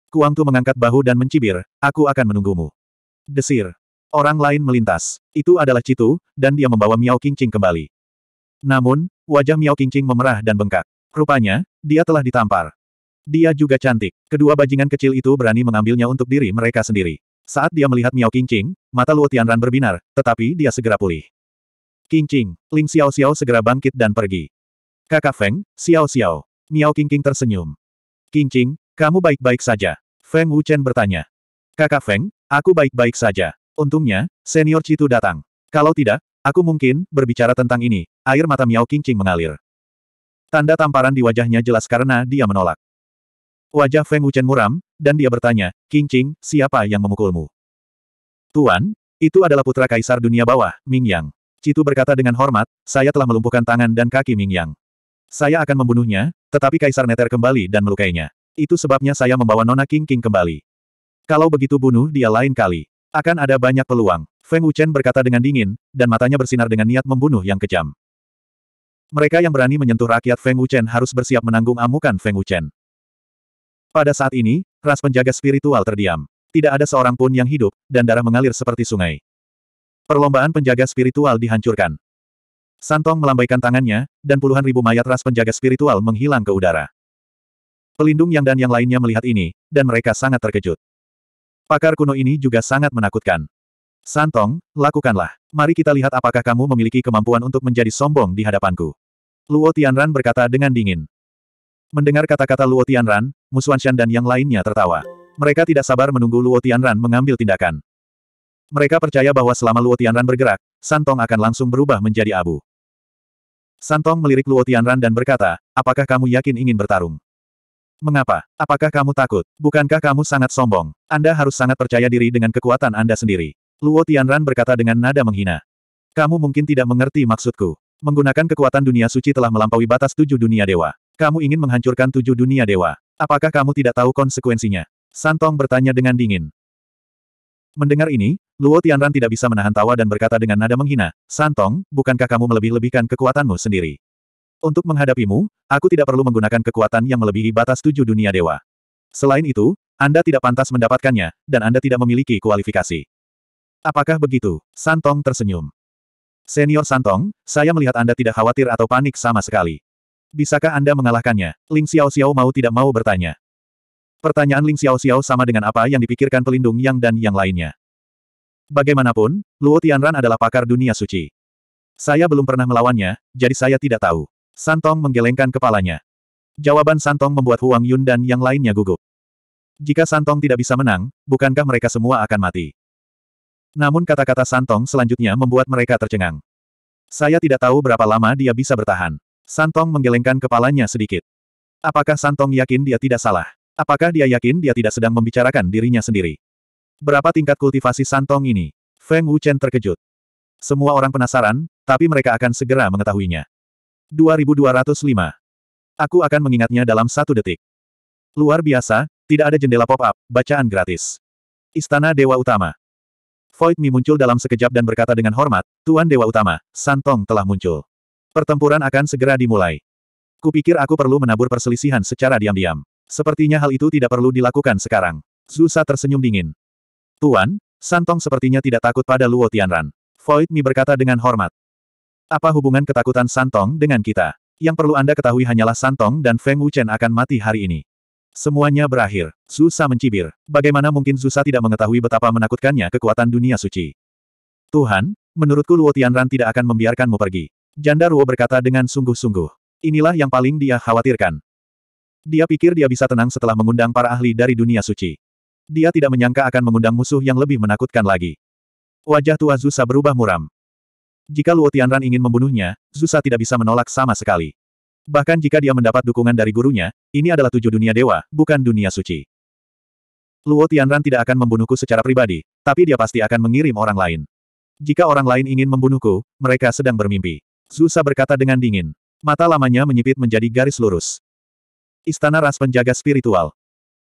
Kuang Tu mengangkat bahu dan mencibir, aku akan menunggumu. Desir. Orang lain melintas. Itu adalah Citu, dan dia membawa Miao Qingqing kembali. Namun, wajah Miao Qingqing memerah dan bengkak. Rupanya, dia telah ditampar. Dia juga cantik. Kedua bajingan kecil itu berani mengambilnya untuk diri mereka sendiri. Saat dia melihat Miao Qingqing, mata Luo Tianran berbinar, tetapi dia segera pulih. Qingqing, Ling Xiao Xiao segera bangkit dan pergi. Kakak Feng, Xiao Xiao. Miao Qingqing tersenyum. Qingqing, kamu baik-baik saja. Feng Wuchen bertanya. Kakak Feng, aku baik-baik saja. Untungnya, senior Citu datang. Kalau tidak, aku mungkin berbicara tentang ini. Air mata Miao Qingqing mengalir. Tanda tamparan di wajahnya jelas karena dia menolak. Wajah Feng Wuchen muram, dan dia bertanya, King Qing, siapa yang memukulmu? Tuan, itu adalah putra kaisar dunia bawah, Ming Yang. Citu berkata dengan hormat, saya telah melumpuhkan tangan dan kaki Ming Yang. Saya akan membunuhnya, tetapi kaisar neter kembali dan melukainya. Itu sebabnya saya membawa nona King King kembali. Kalau begitu bunuh dia lain kali. Akan ada banyak peluang. Feng Wuchen berkata dengan dingin, dan matanya bersinar dengan niat membunuh yang kejam. Mereka yang berani menyentuh rakyat Feng Wuchen harus bersiap menanggung amukan Feng Wuchen. Pada saat ini, ras penjaga spiritual terdiam. Tidak ada seorang pun yang hidup, dan darah mengalir seperti sungai. Perlombaan penjaga spiritual dihancurkan. Santong melambaikan tangannya, dan puluhan ribu mayat ras penjaga spiritual menghilang ke udara. Pelindung Yang dan yang lainnya melihat ini, dan mereka sangat terkejut. Pakar kuno ini juga sangat menakutkan. Santong, lakukanlah. Mari kita lihat apakah kamu memiliki kemampuan untuk menjadi sombong di hadapanku. Luo Tianran berkata dengan dingin. Mendengar kata-kata Luo Tianran, Musuanshan dan yang lainnya tertawa. Mereka tidak sabar menunggu Luo Tianran mengambil tindakan. Mereka percaya bahwa selama Luo Tianran bergerak, Santong akan langsung berubah menjadi abu. Santong melirik Luo Tianran dan berkata, apakah kamu yakin ingin bertarung? Mengapa? Apakah kamu takut? Bukankah kamu sangat sombong? Anda harus sangat percaya diri dengan kekuatan Anda sendiri. Luo Tianran berkata dengan nada menghina. Kamu mungkin tidak mengerti maksudku. Menggunakan kekuatan dunia suci telah melampaui batas tujuh dunia dewa. Kamu ingin menghancurkan tujuh dunia dewa. Apakah kamu tidak tahu konsekuensinya? Santong bertanya dengan dingin. Mendengar ini, Luo Tianran tidak bisa menahan tawa dan berkata dengan nada menghina, Santong, bukankah kamu melebih-lebihkan kekuatanmu sendiri? Untuk menghadapimu, aku tidak perlu menggunakan kekuatan yang melebihi batas tujuh dunia dewa. Selain itu, Anda tidak pantas mendapatkannya, dan Anda tidak memiliki kualifikasi. Apakah begitu? Santong tersenyum. Senior Santong, saya melihat Anda tidak khawatir atau panik sama sekali. Bisakah Anda mengalahkannya? Ling Xiao Xiao mau tidak mau bertanya. Pertanyaan Ling Xiao Xiao sama dengan apa yang dipikirkan pelindung Yang dan yang lainnya. Bagaimanapun, Luo Tianran adalah pakar dunia suci. Saya belum pernah melawannya, jadi saya tidak tahu. Santong menggelengkan kepalanya. Jawaban Santong membuat Huang Yun dan yang lainnya gugup. Jika Santong tidak bisa menang, bukankah mereka semua akan mati? Namun kata-kata Santong selanjutnya membuat mereka tercengang. Saya tidak tahu berapa lama dia bisa bertahan. Santong menggelengkan kepalanya sedikit. Apakah Santong yakin dia tidak salah? Apakah dia yakin dia tidak sedang membicarakan dirinya sendiri? Berapa tingkat kultivasi Santong ini? Feng Wuchen terkejut. Semua orang penasaran, tapi mereka akan segera mengetahuinya. 2205. Aku akan mengingatnya dalam satu detik. Luar biasa, tidak ada jendela pop-up, bacaan gratis. Istana Dewa Utama. Void Mi muncul dalam sekejap dan berkata dengan hormat, Tuan Dewa Utama, Santong telah muncul. Pertempuran akan segera dimulai. Kupikir aku perlu menabur perselisihan secara diam-diam. Sepertinya hal itu tidak perlu dilakukan sekarang. Zusa tersenyum dingin. Tuan, Santong sepertinya tidak takut pada Luo Tianran. Void Mi berkata dengan hormat. Apa hubungan ketakutan Santong dengan kita? Yang perlu Anda ketahui hanyalah Santong dan Feng Wuchen akan mati hari ini. Semuanya berakhir. Zusa mencibir. Bagaimana mungkin Zusa tidak mengetahui betapa menakutkannya kekuatan dunia suci? Tuhan, menurutku Luo Tianran tidak akan membiarkanmu pergi. Janda Ruo berkata dengan sungguh-sungguh. Inilah yang paling dia khawatirkan. Dia pikir dia bisa tenang setelah mengundang para ahli dari dunia suci. Dia tidak menyangka akan mengundang musuh yang lebih menakutkan lagi. Wajah tua Zusa berubah muram. Jika Luo Tianran ingin membunuhnya, Zusa tidak bisa menolak sama sekali. Bahkan jika dia mendapat dukungan dari gurunya, ini adalah tujuh dunia dewa, bukan dunia suci. Luo Tianran tidak akan membunuhku secara pribadi, tapi dia pasti akan mengirim orang lain. Jika orang lain ingin membunuhku, mereka sedang bermimpi. Zusa berkata dengan dingin. Mata lamanya menyipit menjadi garis lurus. Istana Ras Penjaga Spiritual.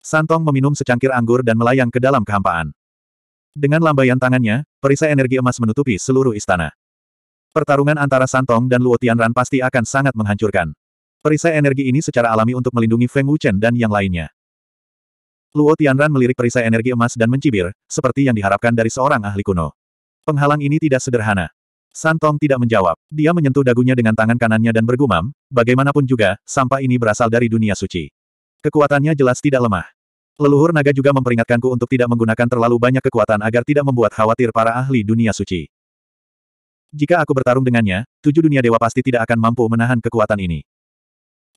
Santong meminum secangkir anggur dan melayang ke dalam kehampaan. Dengan lambaian tangannya, perisai energi emas menutupi seluruh istana. Pertarungan antara Santong dan Luo Tianran pasti akan sangat menghancurkan. Perisai energi ini secara alami untuk melindungi Feng Wuchen dan yang lainnya. Luo Tianran melirik perisai energi emas dan mencibir, seperti yang diharapkan dari seorang ahli kuno. Penghalang ini tidak sederhana. Santong tidak menjawab. Dia menyentuh dagunya dengan tangan kanannya dan bergumam, bagaimanapun juga, sampah ini berasal dari dunia suci. Kekuatannya jelas tidak lemah. Leluhur naga juga memperingatkanku untuk tidak menggunakan terlalu banyak kekuatan agar tidak membuat khawatir para ahli dunia suci. Jika aku bertarung dengannya, tujuh dunia dewa pasti tidak akan mampu menahan kekuatan ini.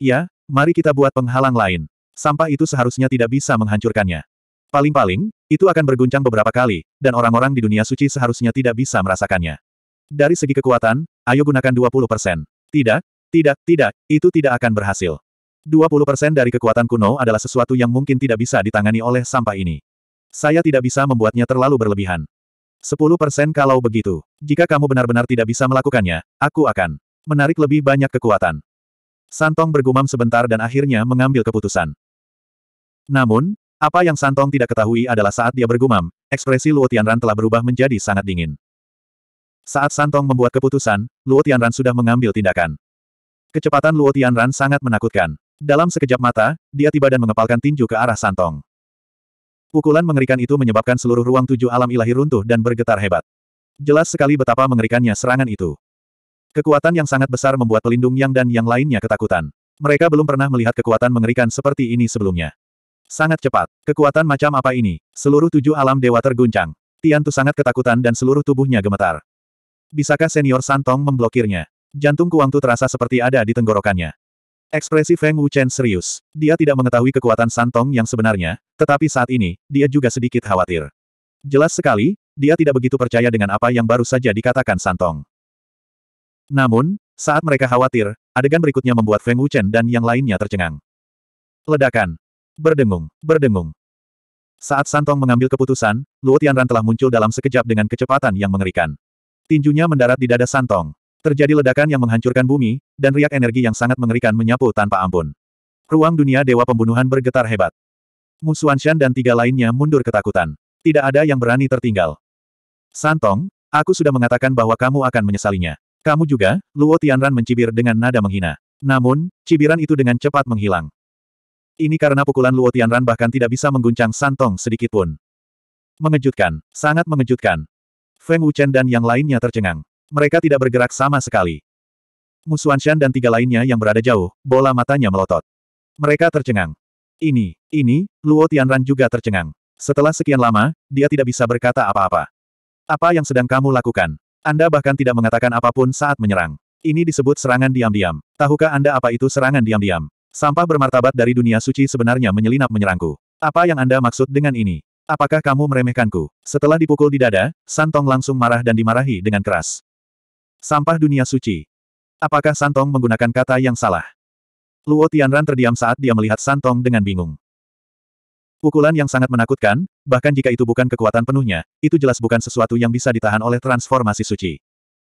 Ya, mari kita buat penghalang lain. Sampah itu seharusnya tidak bisa menghancurkannya. Paling-paling, itu akan berguncang beberapa kali, dan orang-orang di dunia suci seharusnya tidak bisa merasakannya. Dari segi kekuatan, ayo gunakan 20%. Tidak, tidak, tidak, itu tidak akan berhasil. 20% dari kekuatan kuno adalah sesuatu yang mungkin tidak bisa ditangani oleh sampah ini. Saya tidak bisa membuatnya terlalu berlebihan. 10% kalau begitu. Jika kamu benar-benar tidak bisa melakukannya, aku akan menarik lebih banyak kekuatan. Santong bergumam sebentar dan akhirnya mengambil keputusan. Namun, apa yang Santong tidak ketahui adalah saat dia bergumam, ekspresi Luo Tianran telah berubah menjadi sangat dingin. Saat Santong membuat keputusan, Luo Tianran sudah mengambil tindakan. Kecepatan Luo Tianran sangat menakutkan. Dalam sekejap mata, dia tiba dan mengepalkan tinju ke arah Santong. Pukulan mengerikan itu menyebabkan seluruh ruang tujuh alam ilahi runtuh dan bergetar hebat. Jelas sekali betapa mengerikannya serangan itu. Kekuatan yang sangat besar membuat pelindung yang dan yang lainnya ketakutan. Mereka belum pernah melihat kekuatan mengerikan seperti ini sebelumnya. Sangat cepat. Kekuatan macam apa ini? Seluruh tujuh alam dewa terguncang. Tiantu sangat ketakutan dan seluruh tubuhnya gemetar. Bisakah senior Santong memblokirnya? Jantung Kuangtu terasa seperti ada di tenggorokannya. Ekspresi Feng Wuchen serius. Dia tidak mengetahui kekuatan Santong yang sebenarnya, tetapi saat ini, dia juga sedikit khawatir. Jelas sekali, dia tidak begitu percaya dengan apa yang baru saja dikatakan Santong. Namun, saat mereka khawatir, adegan berikutnya membuat Feng Wuchen dan yang lainnya tercengang. Ledakan. Berdengung, berdengung. Saat Santong mengambil keputusan, Luo Tianran telah muncul dalam sekejap dengan kecepatan yang mengerikan. Tinjunya mendarat di dada Santong. Terjadi ledakan yang menghancurkan bumi, dan riak energi yang sangat mengerikan menyapu tanpa ampun. Ruang dunia Dewa Pembunuhan bergetar hebat. Mu Xuanshan dan tiga lainnya mundur ketakutan. Tidak ada yang berani tertinggal. Santong, aku sudah mengatakan bahwa kamu akan menyesalinya. Kamu juga, Luo Tianran mencibir dengan nada menghina. Namun, cibiran itu dengan cepat menghilang. Ini karena pukulan Luo Tianran bahkan tidak bisa mengguncang Santong sedikitpun. Mengejutkan, sangat mengejutkan. Feng Wuchen dan yang lainnya tercengang. Mereka tidak bergerak sama sekali. Musuanshan dan tiga lainnya yang berada jauh, bola matanya melotot. Mereka tercengang. Ini, ini, Luo Tianran juga tercengang. Setelah sekian lama, dia tidak bisa berkata apa-apa. Apa yang sedang kamu lakukan? Anda bahkan tidak mengatakan apapun saat menyerang. Ini disebut serangan diam-diam. Tahukah Anda apa itu serangan diam-diam? Sampah bermartabat dari dunia suci sebenarnya menyelinap menyerangku. Apa yang Anda maksud dengan ini? Apakah kamu meremehkanku? Setelah dipukul di dada, Santong langsung marah dan dimarahi dengan keras. Sampah dunia suci. Apakah Santong menggunakan kata yang salah? Luo Tianran terdiam saat dia melihat Santong dengan bingung. Pukulan yang sangat menakutkan, bahkan jika itu bukan kekuatan penuhnya, itu jelas bukan sesuatu yang bisa ditahan oleh transformasi suci.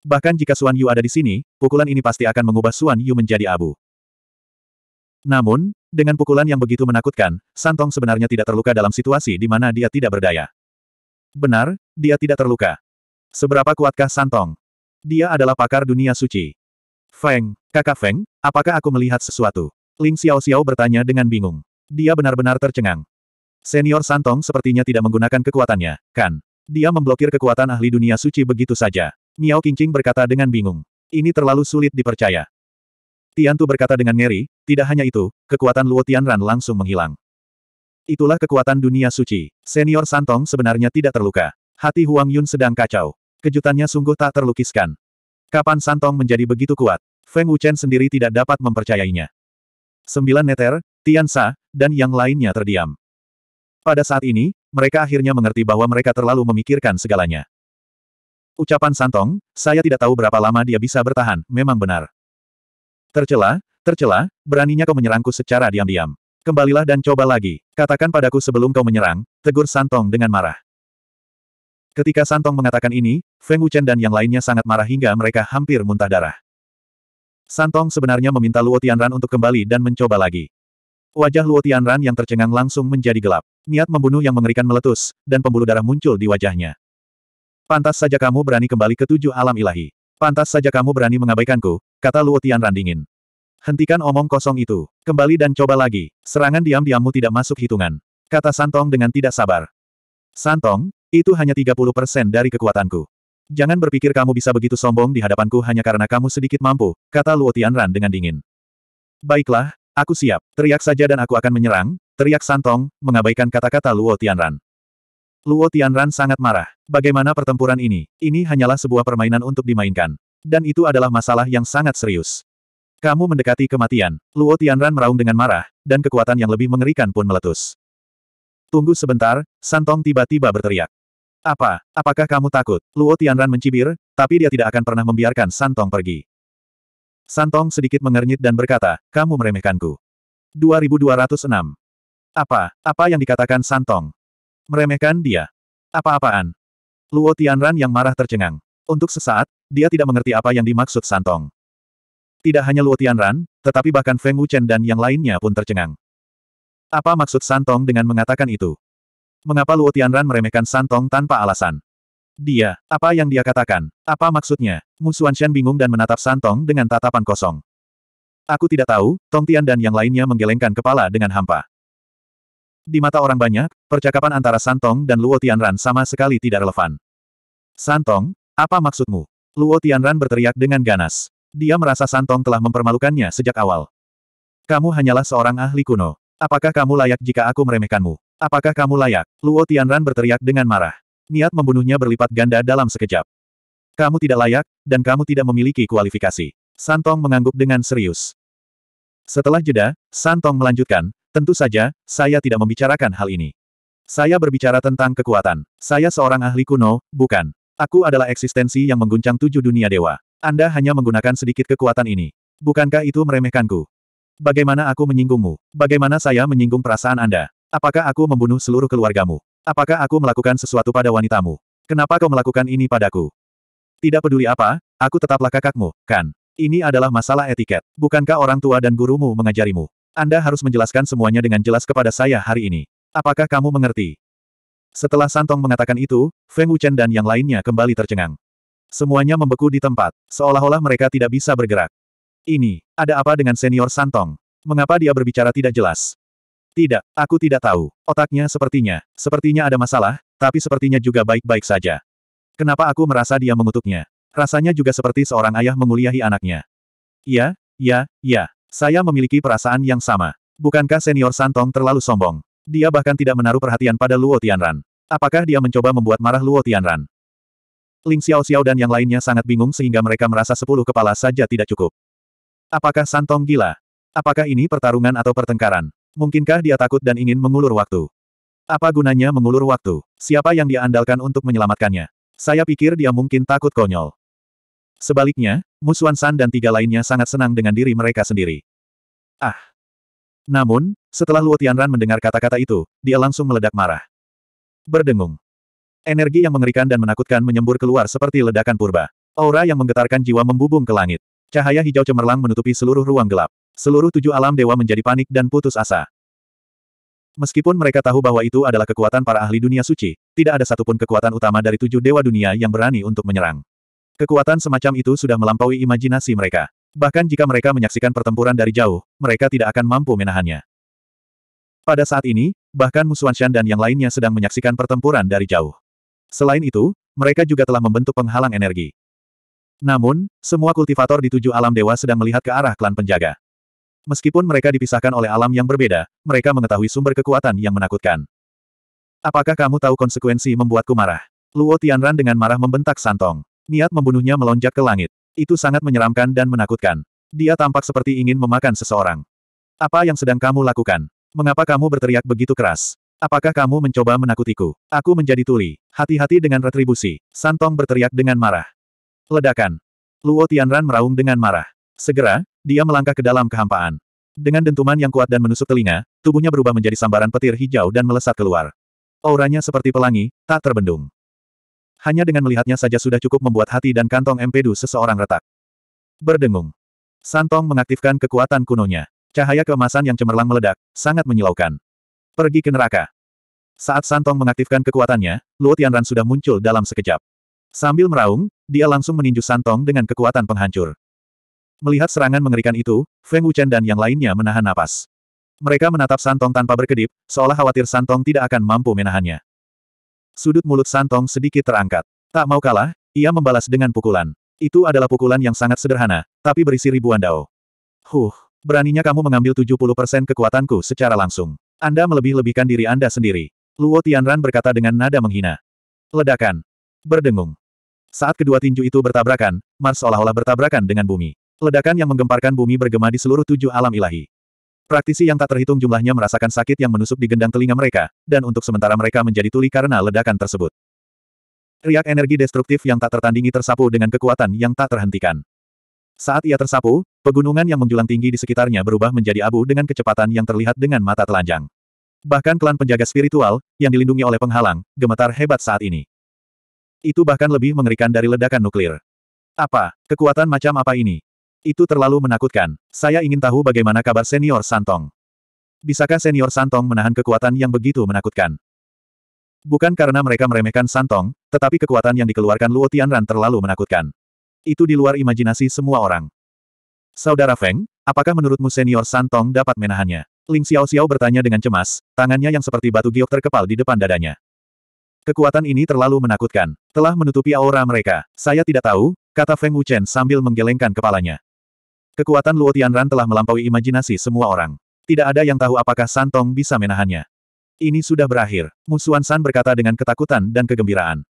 Bahkan jika Suan Yu ada di sini, pukulan ini pasti akan mengubah Suan Yu menjadi abu. Namun, dengan pukulan yang begitu menakutkan, Santong sebenarnya tidak terluka dalam situasi di mana dia tidak berdaya. Benar, dia tidak terluka. Seberapa kuatkah Santong? Dia adalah pakar dunia suci. Feng, kakak Feng, apakah aku melihat sesuatu? Ling Xiao Xiao bertanya dengan bingung. Dia benar-benar tercengang. Senior Santong sepertinya tidak menggunakan kekuatannya, kan? Dia memblokir kekuatan ahli dunia suci begitu saja. Miao Qingqing berkata dengan bingung. Ini terlalu sulit dipercaya. Tian Tiantu berkata dengan ngeri, tidak hanya itu, kekuatan Luo Tianran langsung menghilang. Itulah kekuatan dunia suci. Senior Santong sebenarnya tidak terluka. Hati Huang Yun sedang kacau. Kejutannya sungguh tak terlukiskan. Kapan Santong menjadi begitu kuat? Feng Wuchen sendiri tidak dapat mempercayainya. Sembilan neter, Tian Sa, dan yang lainnya terdiam. Pada saat ini, mereka akhirnya mengerti bahwa mereka terlalu memikirkan segalanya. Ucapan Santong, saya tidak tahu berapa lama dia bisa bertahan, memang benar. Tercela, tercela, beraninya kau menyerangku secara diam-diam. Kembalilah dan coba lagi, katakan padaku sebelum kau menyerang, tegur Santong dengan marah. Ketika Santong mengatakan ini, Feng Wuchen dan yang lainnya sangat marah hingga mereka hampir muntah darah. Santong sebenarnya meminta Luo Tianran untuk kembali dan mencoba lagi. Wajah Luo Tianran yang tercengang langsung menjadi gelap. Niat membunuh yang mengerikan meletus, dan pembuluh darah muncul di wajahnya. Pantas saja kamu berani kembali ke tujuh alam ilahi. Pantas saja kamu berani mengabaikanku, kata Luo Tian randingin. Hentikan omong kosong itu. Kembali dan coba lagi. Serangan diam-diammu tidak masuk hitungan. Kata Santong dengan tidak sabar. Santong, itu hanya 30% dari kekuatanku. Jangan berpikir kamu bisa begitu sombong di hadapanku hanya karena kamu sedikit mampu, kata Luo Tianran dengan dingin. Baiklah, aku siap. Teriak saja dan aku akan menyerang, Teriak Santong, mengabaikan kata-kata Luo Tianran. Luo Tianran sangat marah. Bagaimana pertempuran ini? Ini hanyalah sebuah permainan untuk dimainkan. Dan itu adalah masalah yang sangat serius. Kamu mendekati kematian. Luo Tianran meraung dengan marah, dan kekuatan yang lebih mengerikan pun meletus. Tunggu sebentar, Santong tiba-tiba berteriak. Apa? Apakah kamu takut? Luo Tianran mencibir, tapi dia tidak akan pernah membiarkan Santong pergi. Santong sedikit mengernyit dan berkata, kamu meremehkanku. 2206. Apa, apa yang dikatakan Santong? Meremehkan dia. Apa-apaan? Luo Tianran yang marah tercengang. Untuk sesaat, dia tidak mengerti apa yang dimaksud Santong. Tidak hanya Luo Tianran, tetapi bahkan Feng Wuchen dan yang lainnya pun tercengang. Apa maksud Santong dengan mengatakan itu? Mengapa Luo Tianran meremehkan Santong tanpa alasan? Dia, apa yang dia katakan? Apa maksudnya? Musuan Shen bingung dan menatap Santong dengan tatapan kosong. Aku tidak tahu, Tong Tian dan yang lainnya menggelengkan kepala dengan hampa. Di mata orang banyak, percakapan antara Santong dan Luo Tianran sama sekali tidak relevan. Santong, apa maksudmu? Luo Tianran berteriak dengan ganas. Dia merasa Santong telah mempermalukannya sejak awal. Kamu hanyalah seorang ahli kuno. Apakah kamu layak jika aku meremehkanmu? Apakah kamu layak? Luo Tianran berteriak dengan marah. Niat membunuhnya berlipat ganda dalam sekejap. Kamu tidak layak, dan kamu tidak memiliki kualifikasi. Santong mengangguk dengan serius. Setelah jeda, Santong melanjutkan, Tentu saja, saya tidak membicarakan hal ini. Saya berbicara tentang kekuatan. Saya seorang ahli kuno, bukan. Aku adalah eksistensi yang mengguncang tujuh dunia dewa. Anda hanya menggunakan sedikit kekuatan ini. Bukankah itu meremehkanku? Bagaimana aku menyinggungmu? Bagaimana saya menyinggung perasaan Anda? Apakah aku membunuh seluruh keluargamu? Apakah aku melakukan sesuatu pada wanitamu? Kenapa kau melakukan ini padaku? Tidak peduli apa, aku tetaplah kakakmu, kan? Ini adalah masalah etiket. Bukankah orang tua dan gurumu mengajarimu? Anda harus menjelaskan semuanya dengan jelas kepada saya hari ini. Apakah kamu mengerti? Setelah Santong mengatakan itu, Feng Wuchen dan yang lainnya kembali tercengang. Semuanya membeku di tempat, seolah-olah mereka tidak bisa bergerak. Ini, ada apa dengan senior Santong? Mengapa dia berbicara tidak jelas? Tidak, aku tidak tahu. Otaknya sepertinya, sepertinya ada masalah, tapi sepertinya juga baik-baik saja. Kenapa aku merasa dia mengutuknya? Rasanya juga seperti seorang ayah menguliahi anaknya. Ya, ya, ya. Saya memiliki perasaan yang sama. Bukankah senior Santong terlalu sombong? Dia bahkan tidak menaruh perhatian pada Luo Tianran. Apakah dia mencoba membuat marah Luo Tianran? Ling Xiao Xiao dan yang lainnya sangat bingung sehingga mereka merasa sepuluh kepala saja tidak cukup. Apakah Santong gila? Apakah ini pertarungan atau pertengkaran? Mungkinkah dia takut dan ingin mengulur waktu? Apa gunanya mengulur waktu? Siapa yang dia andalkan untuk menyelamatkannya? Saya pikir dia mungkin takut konyol. Sebaliknya, Musuan San dan tiga lainnya sangat senang dengan diri mereka sendiri. Ah! Namun, setelah Luo Tianran mendengar kata-kata itu, dia langsung meledak marah. Berdengung. Energi yang mengerikan dan menakutkan menyembur keluar seperti ledakan purba. Aura yang menggetarkan jiwa membubung ke langit. Cahaya hijau cemerlang menutupi seluruh ruang gelap. Seluruh tujuh alam dewa menjadi panik dan putus asa. Meskipun mereka tahu bahwa itu adalah kekuatan para ahli dunia suci, tidak ada satupun kekuatan utama dari tujuh dewa dunia yang berani untuk menyerang. Kekuatan semacam itu sudah melampaui imajinasi mereka. Bahkan jika mereka menyaksikan pertempuran dari jauh, mereka tidak akan mampu menahannya. Pada saat ini, bahkan Shan dan yang lainnya sedang menyaksikan pertempuran dari jauh. Selain itu, mereka juga telah membentuk penghalang energi. Namun, semua kultivator di tujuh alam dewa sedang melihat ke arah klan penjaga. Meskipun mereka dipisahkan oleh alam yang berbeda, mereka mengetahui sumber kekuatan yang menakutkan. Apakah kamu tahu konsekuensi membuatku marah? Luo Tianran dengan marah membentak Santong. Niat membunuhnya melonjak ke langit. Itu sangat menyeramkan dan menakutkan. Dia tampak seperti ingin memakan seseorang. Apa yang sedang kamu lakukan? Mengapa kamu berteriak begitu keras? Apakah kamu mencoba menakutiku? Aku menjadi tuli. Hati-hati dengan retribusi. Santong berteriak dengan marah. Ledakan. Luo Tianran meraung dengan marah. Segera, dia melangkah ke dalam kehampaan. Dengan dentuman yang kuat dan menusuk telinga, tubuhnya berubah menjadi sambaran petir hijau dan melesat keluar. Auranya seperti pelangi, tak terbendung. Hanya dengan melihatnya saja sudah cukup membuat hati dan kantong empedu seseorang retak. Berdengung. Santong mengaktifkan kekuatan kunonya. Cahaya keemasan yang cemerlang meledak, sangat menyilaukan. Pergi ke neraka. Saat Santong mengaktifkan kekuatannya, Luo Tianran sudah muncul dalam sekejap. Sambil meraung, dia langsung meninju Santong dengan kekuatan penghancur. Melihat serangan mengerikan itu, Feng Wuchen dan yang lainnya menahan napas. Mereka menatap Santong tanpa berkedip, seolah khawatir Santong tidak akan mampu menahannya. Sudut mulut Santong sedikit terangkat. Tak mau kalah, ia membalas dengan pukulan. Itu adalah pukulan yang sangat sederhana, tapi berisi ribuan dao. Huh, beraninya kamu mengambil 70% kekuatanku secara langsung. Anda melebih-lebihkan diri Anda sendiri. Luo Tianran berkata dengan nada menghina. Ledakan. Berdengung. Saat kedua tinju itu bertabrakan, Mars seolah-olah bertabrakan dengan bumi. Ledakan yang menggemparkan bumi bergema di seluruh tujuh alam ilahi. Praktisi yang tak terhitung jumlahnya merasakan sakit yang menusuk di gendang telinga mereka, dan untuk sementara mereka menjadi tuli karena ledakan tersebut. Riak energi destruktif yang tak tertandingi tersapu dengan kekuatan yang tak terhentikan. Saat ia tersapu, pegunungan yang menjulang tinggi di sekitarnya berubah menjadi abu dengan kecepatan yang terlihat dengan mata telanjang. Bahkan klan penjaga spiritual, yang dilindungi oleh penghalang, gemetar hebat saat ini. Itu bahkan lebih mengerikan dari ledakan nuklir. Apa, kekuatan macam apa ini? Itu terlalu menakutkan. Saya ingin tahu bagaimana kabar senior Santong. Bisakah senior Santong menahan kekuatan yang begitu menakutkan? Bukan karena mereka meremehkan Santong, tetapi kekuatan yang dikeluarkan Luo Tianran terlalu menakutkan. Itu di luar imajinasi semua orang. Saudara Feng, apakah menurutmu senior Santong dapat menahannya? Ling Xiao Xiao bertanya dengan cemas, tangannya yang seperti batu giok terkepal di depan dadanya. Kekuatan ini terlalu menakutkan, telah menutupi aura mereka. Saya tidak tahu, kata Feng Wuchen sambil menggelengkan kepalanya. Kekuatan Luo Tianran telah melampaui imajinasi semua orang. Tidak ada yang tahu apakah Santong bisa menahannya. Ini sudah berakhir, Musuan San berkata dengan ketakutan dan kegembiraan.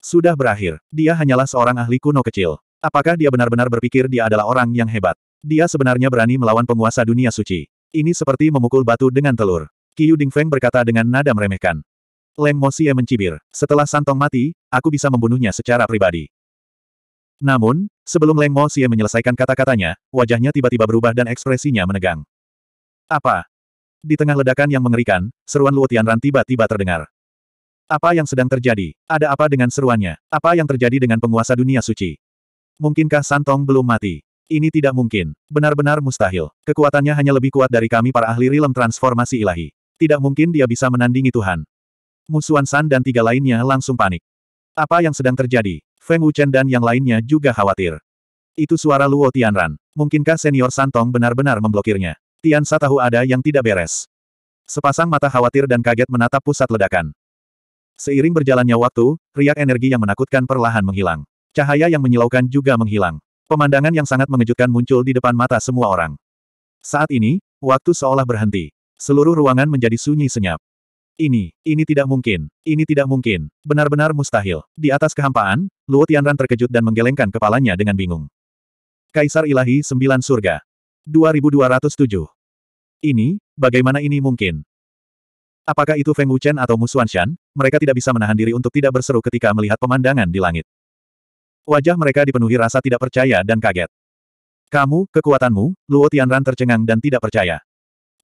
Sudah berakhir, dia hanyalah seorang ahli kuno kecil. Apakah dia benar-benar berpikir dia adalah orang yang hebat? Dia sebenarnya berani melawan penguasa dunia suci. Ini seperti memukul batu dengan telur. Qiu Dingfeng berkata dengan nada meremehkan. Leng Moxie mencibir. Setelah Santong mati, aku bisa membunuhnya secara pribadi. Namun, sebelum Leng Mo Xie menyelesaikan kata-katanya, wajahnya tiba-tiba berubah dan ekspresinya menegang. Apa? Di tengah ledakan yang mengerikan, seruan Luo Tianran tiba-tiba terdengar. Apa yang sedang terjadi? Ada apa dengan seruannya? Apa yang terjadi dengan penguasa dunia suci? Mungkinkah Santong belum mati? Ini tidak mungkin. Benar-benar mustahil. Kekuatannya hanya lebih kuat dari kami para ahli rilem transformasi ilahi. Tidak mungkin dia bisa menandingi Tuhan. Musuan San dan tiga lainnya langsung panik. Apa yang sedang terjadi? Feng Wuchen dan yang lainnya juga khawatir. Itu suara Luo Tianran. Mungkinkah senior Santong benar-benar memblokirnya? Tian Sa tahu ada yang tidak beres. Sepasang mata khawatir dan kaget menatap pusat ledakan. Seiring berjalannya waktu, riak energi yang menakutkan perlahan menghilang. Cahaya yang menyilaukan juga menghilang. Pemandangan yang sangat mengejutkan muncul di depan mata semua orang. Saat ini, waktu seolah berhenti. Seluruh ruangan menjadi sunyi senyap. Ini, ini tidak mungkin, ini tidak mungkin, benar-benar mustahil. Di atas kehampaan, Luo Tianran terkejut dan menggelengkan kepalanya dengan bingung. Kaisar Ilahi Sembilan Surga. 2207. Ini, bagaimana ini mungkin? Apakah itu Feng Wuchen atau Musuan Shan? Mereka tidak bisa menahan diri untuk tidak berseru ketika melihat pemandangan di langit. Wajah mereka dipenuhi rasa tidak percaya dan kaget. Kamu, kekuatanmu, Luo Tianran tercengang dan tidak percaya.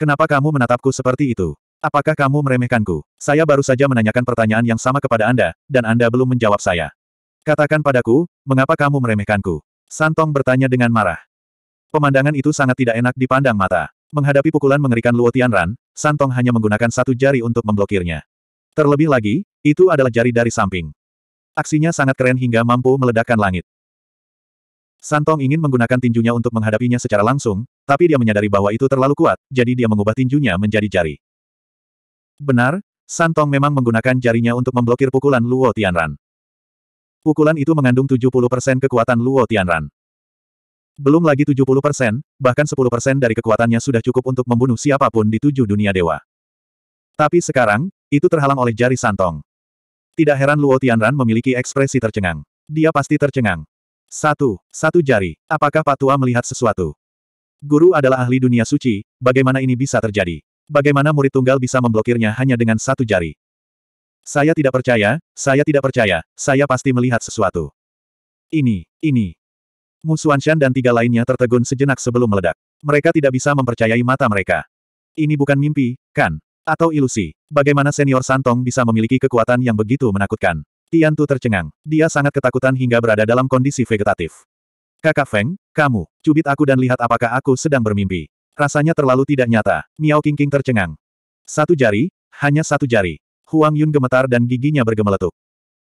Kenapa kamu menatapku seperti itu? Apakah kamu meremehkanku? Saya baru saja menanyakan pertanyaan yang sama kepada Anda, dan Anda belum menjawab saya. Katakan padaku, mengapa kamu meremehkanku? Santong bertanya dengan marah. Pemandangan itu sangat tidak enak dipandang mata. Menghadapi pukulan mengerikan Luo Tianran, Santong hanya menggunakan satu jari untuk memblokirnya. Terlebih lagi, itu adalah jari dari samping. Aksinya sangat keren hingga mampu meledakkan langit. Santong ingin menggunakan tinjunya untuk menghadapinya secara langsung, tapi dia menyadari bahwa itu terlalu kuat, jadi dia mengubah tinjunya menjadi jari. Benar, Santong memang menggunakan jarinya untuk memblokir pukulan Luo Tianran. Pukulan itu mengandung 70% kekuatan Luo Tianran. Belum lagi 70%, bahkan 10% dari kekuatannya sudah cukup untuk membunuh siapapun di tujuh dunia dewa. Tapi sekarang, itu terhalang oleh jari Santong. Tidak heran Luo Tianran memiliki ekspresi tercengang. Dia pasti tercengang. Satu, satu jari. Apakah Pak Tua melihat sesuatu? Guru adalah ahli dunia suci, bagaimana ini bisa terjadi? Bagaimana murid tunggal bisa memblokirnya hanya dengan satu jari? Saya tidak percaya, saya tidak percaya, saya pasti melihat sesuatu. Ini, ini. Mu Xuanshan dan tiga lainnya tertegun sejenak sebelum meledak. Mereka tidak bisa mempercayai mata mereka. Ini bukan mimpi, kan? Atau ilusi. Bagaimana senior Santong bisa memiliki kekuatan yang begitu menakutkan? Tian Tu tercengang. Dia sangat ketakutan hingga berada dalam kondisi vegetatif. Kakak Feng, kamu, cubit aku dan lihat apakah aku sedang bermimpi. Rasanya terlalu tidak nyata. Miao Qingqing tercengang. Satu jari, hanya satu jari. Huang Yun gemetar dan giginya bergemeletuk.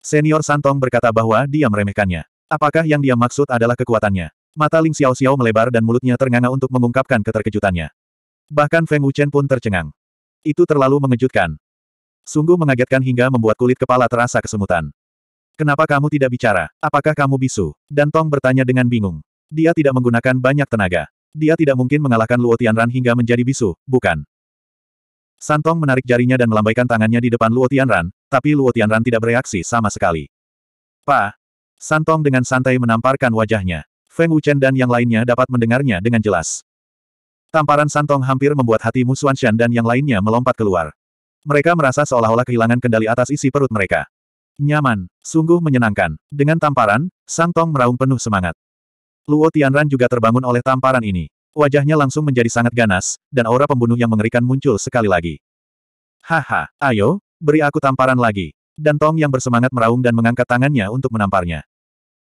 Senior Santong berkata bahwa dia meremehkannya. Apakah yang dia maksud adalah kekuatannya? Mata Ling Xiao Xiao melebar dan mulutnya ternganga untuk mengungkapkan keterkejutannya. Bahkan Feng Wuchen pun tercengang. Itu terlalu mengejutkan. Sungguh mengagetkan hingga membuat kulit kepala terasa kesemutan. Kenapa kamu tidak bicara? Apakah kamu bisu? Dan Tong bertanya dengan bingung. Dia tidak menggunakan banyak tenaga. Dia tidak mungkin mengalahkan Luo Tianran hingga menjadi bisu, bukan? Santong menarik jarinya dan melambaikan tangannya di depan Luo Tianran, tapi Luo Tianran tidak bereaksi sama sekali. Pa! Santong dengan santai menamparkan wajahnya. Feng Wuchen dan yang lainnya dapat mendengarnya dengan jelas. Tamparan Santong hampir membuat hati Mu Xuanshan dan yang lainnya melompat keluar. Mereka merasa seolah-olah kehilangan kendali atas isi perut mereka. Nyaman, sungguh menyenangkan. Dengan tamparan, Santong meraung penuh semangat. Luo Tianran juga terbangun oleh tamparan ini. Wajahnya langsung menjadi sangat ganas, dan aura pembunuh yang mengerikan muncul sekali lagi. Haha, ayo, beri aku tamparan lagi. Dan Tong yang bersemangat meraung dan mengangkat tangannya untuk menamparnya.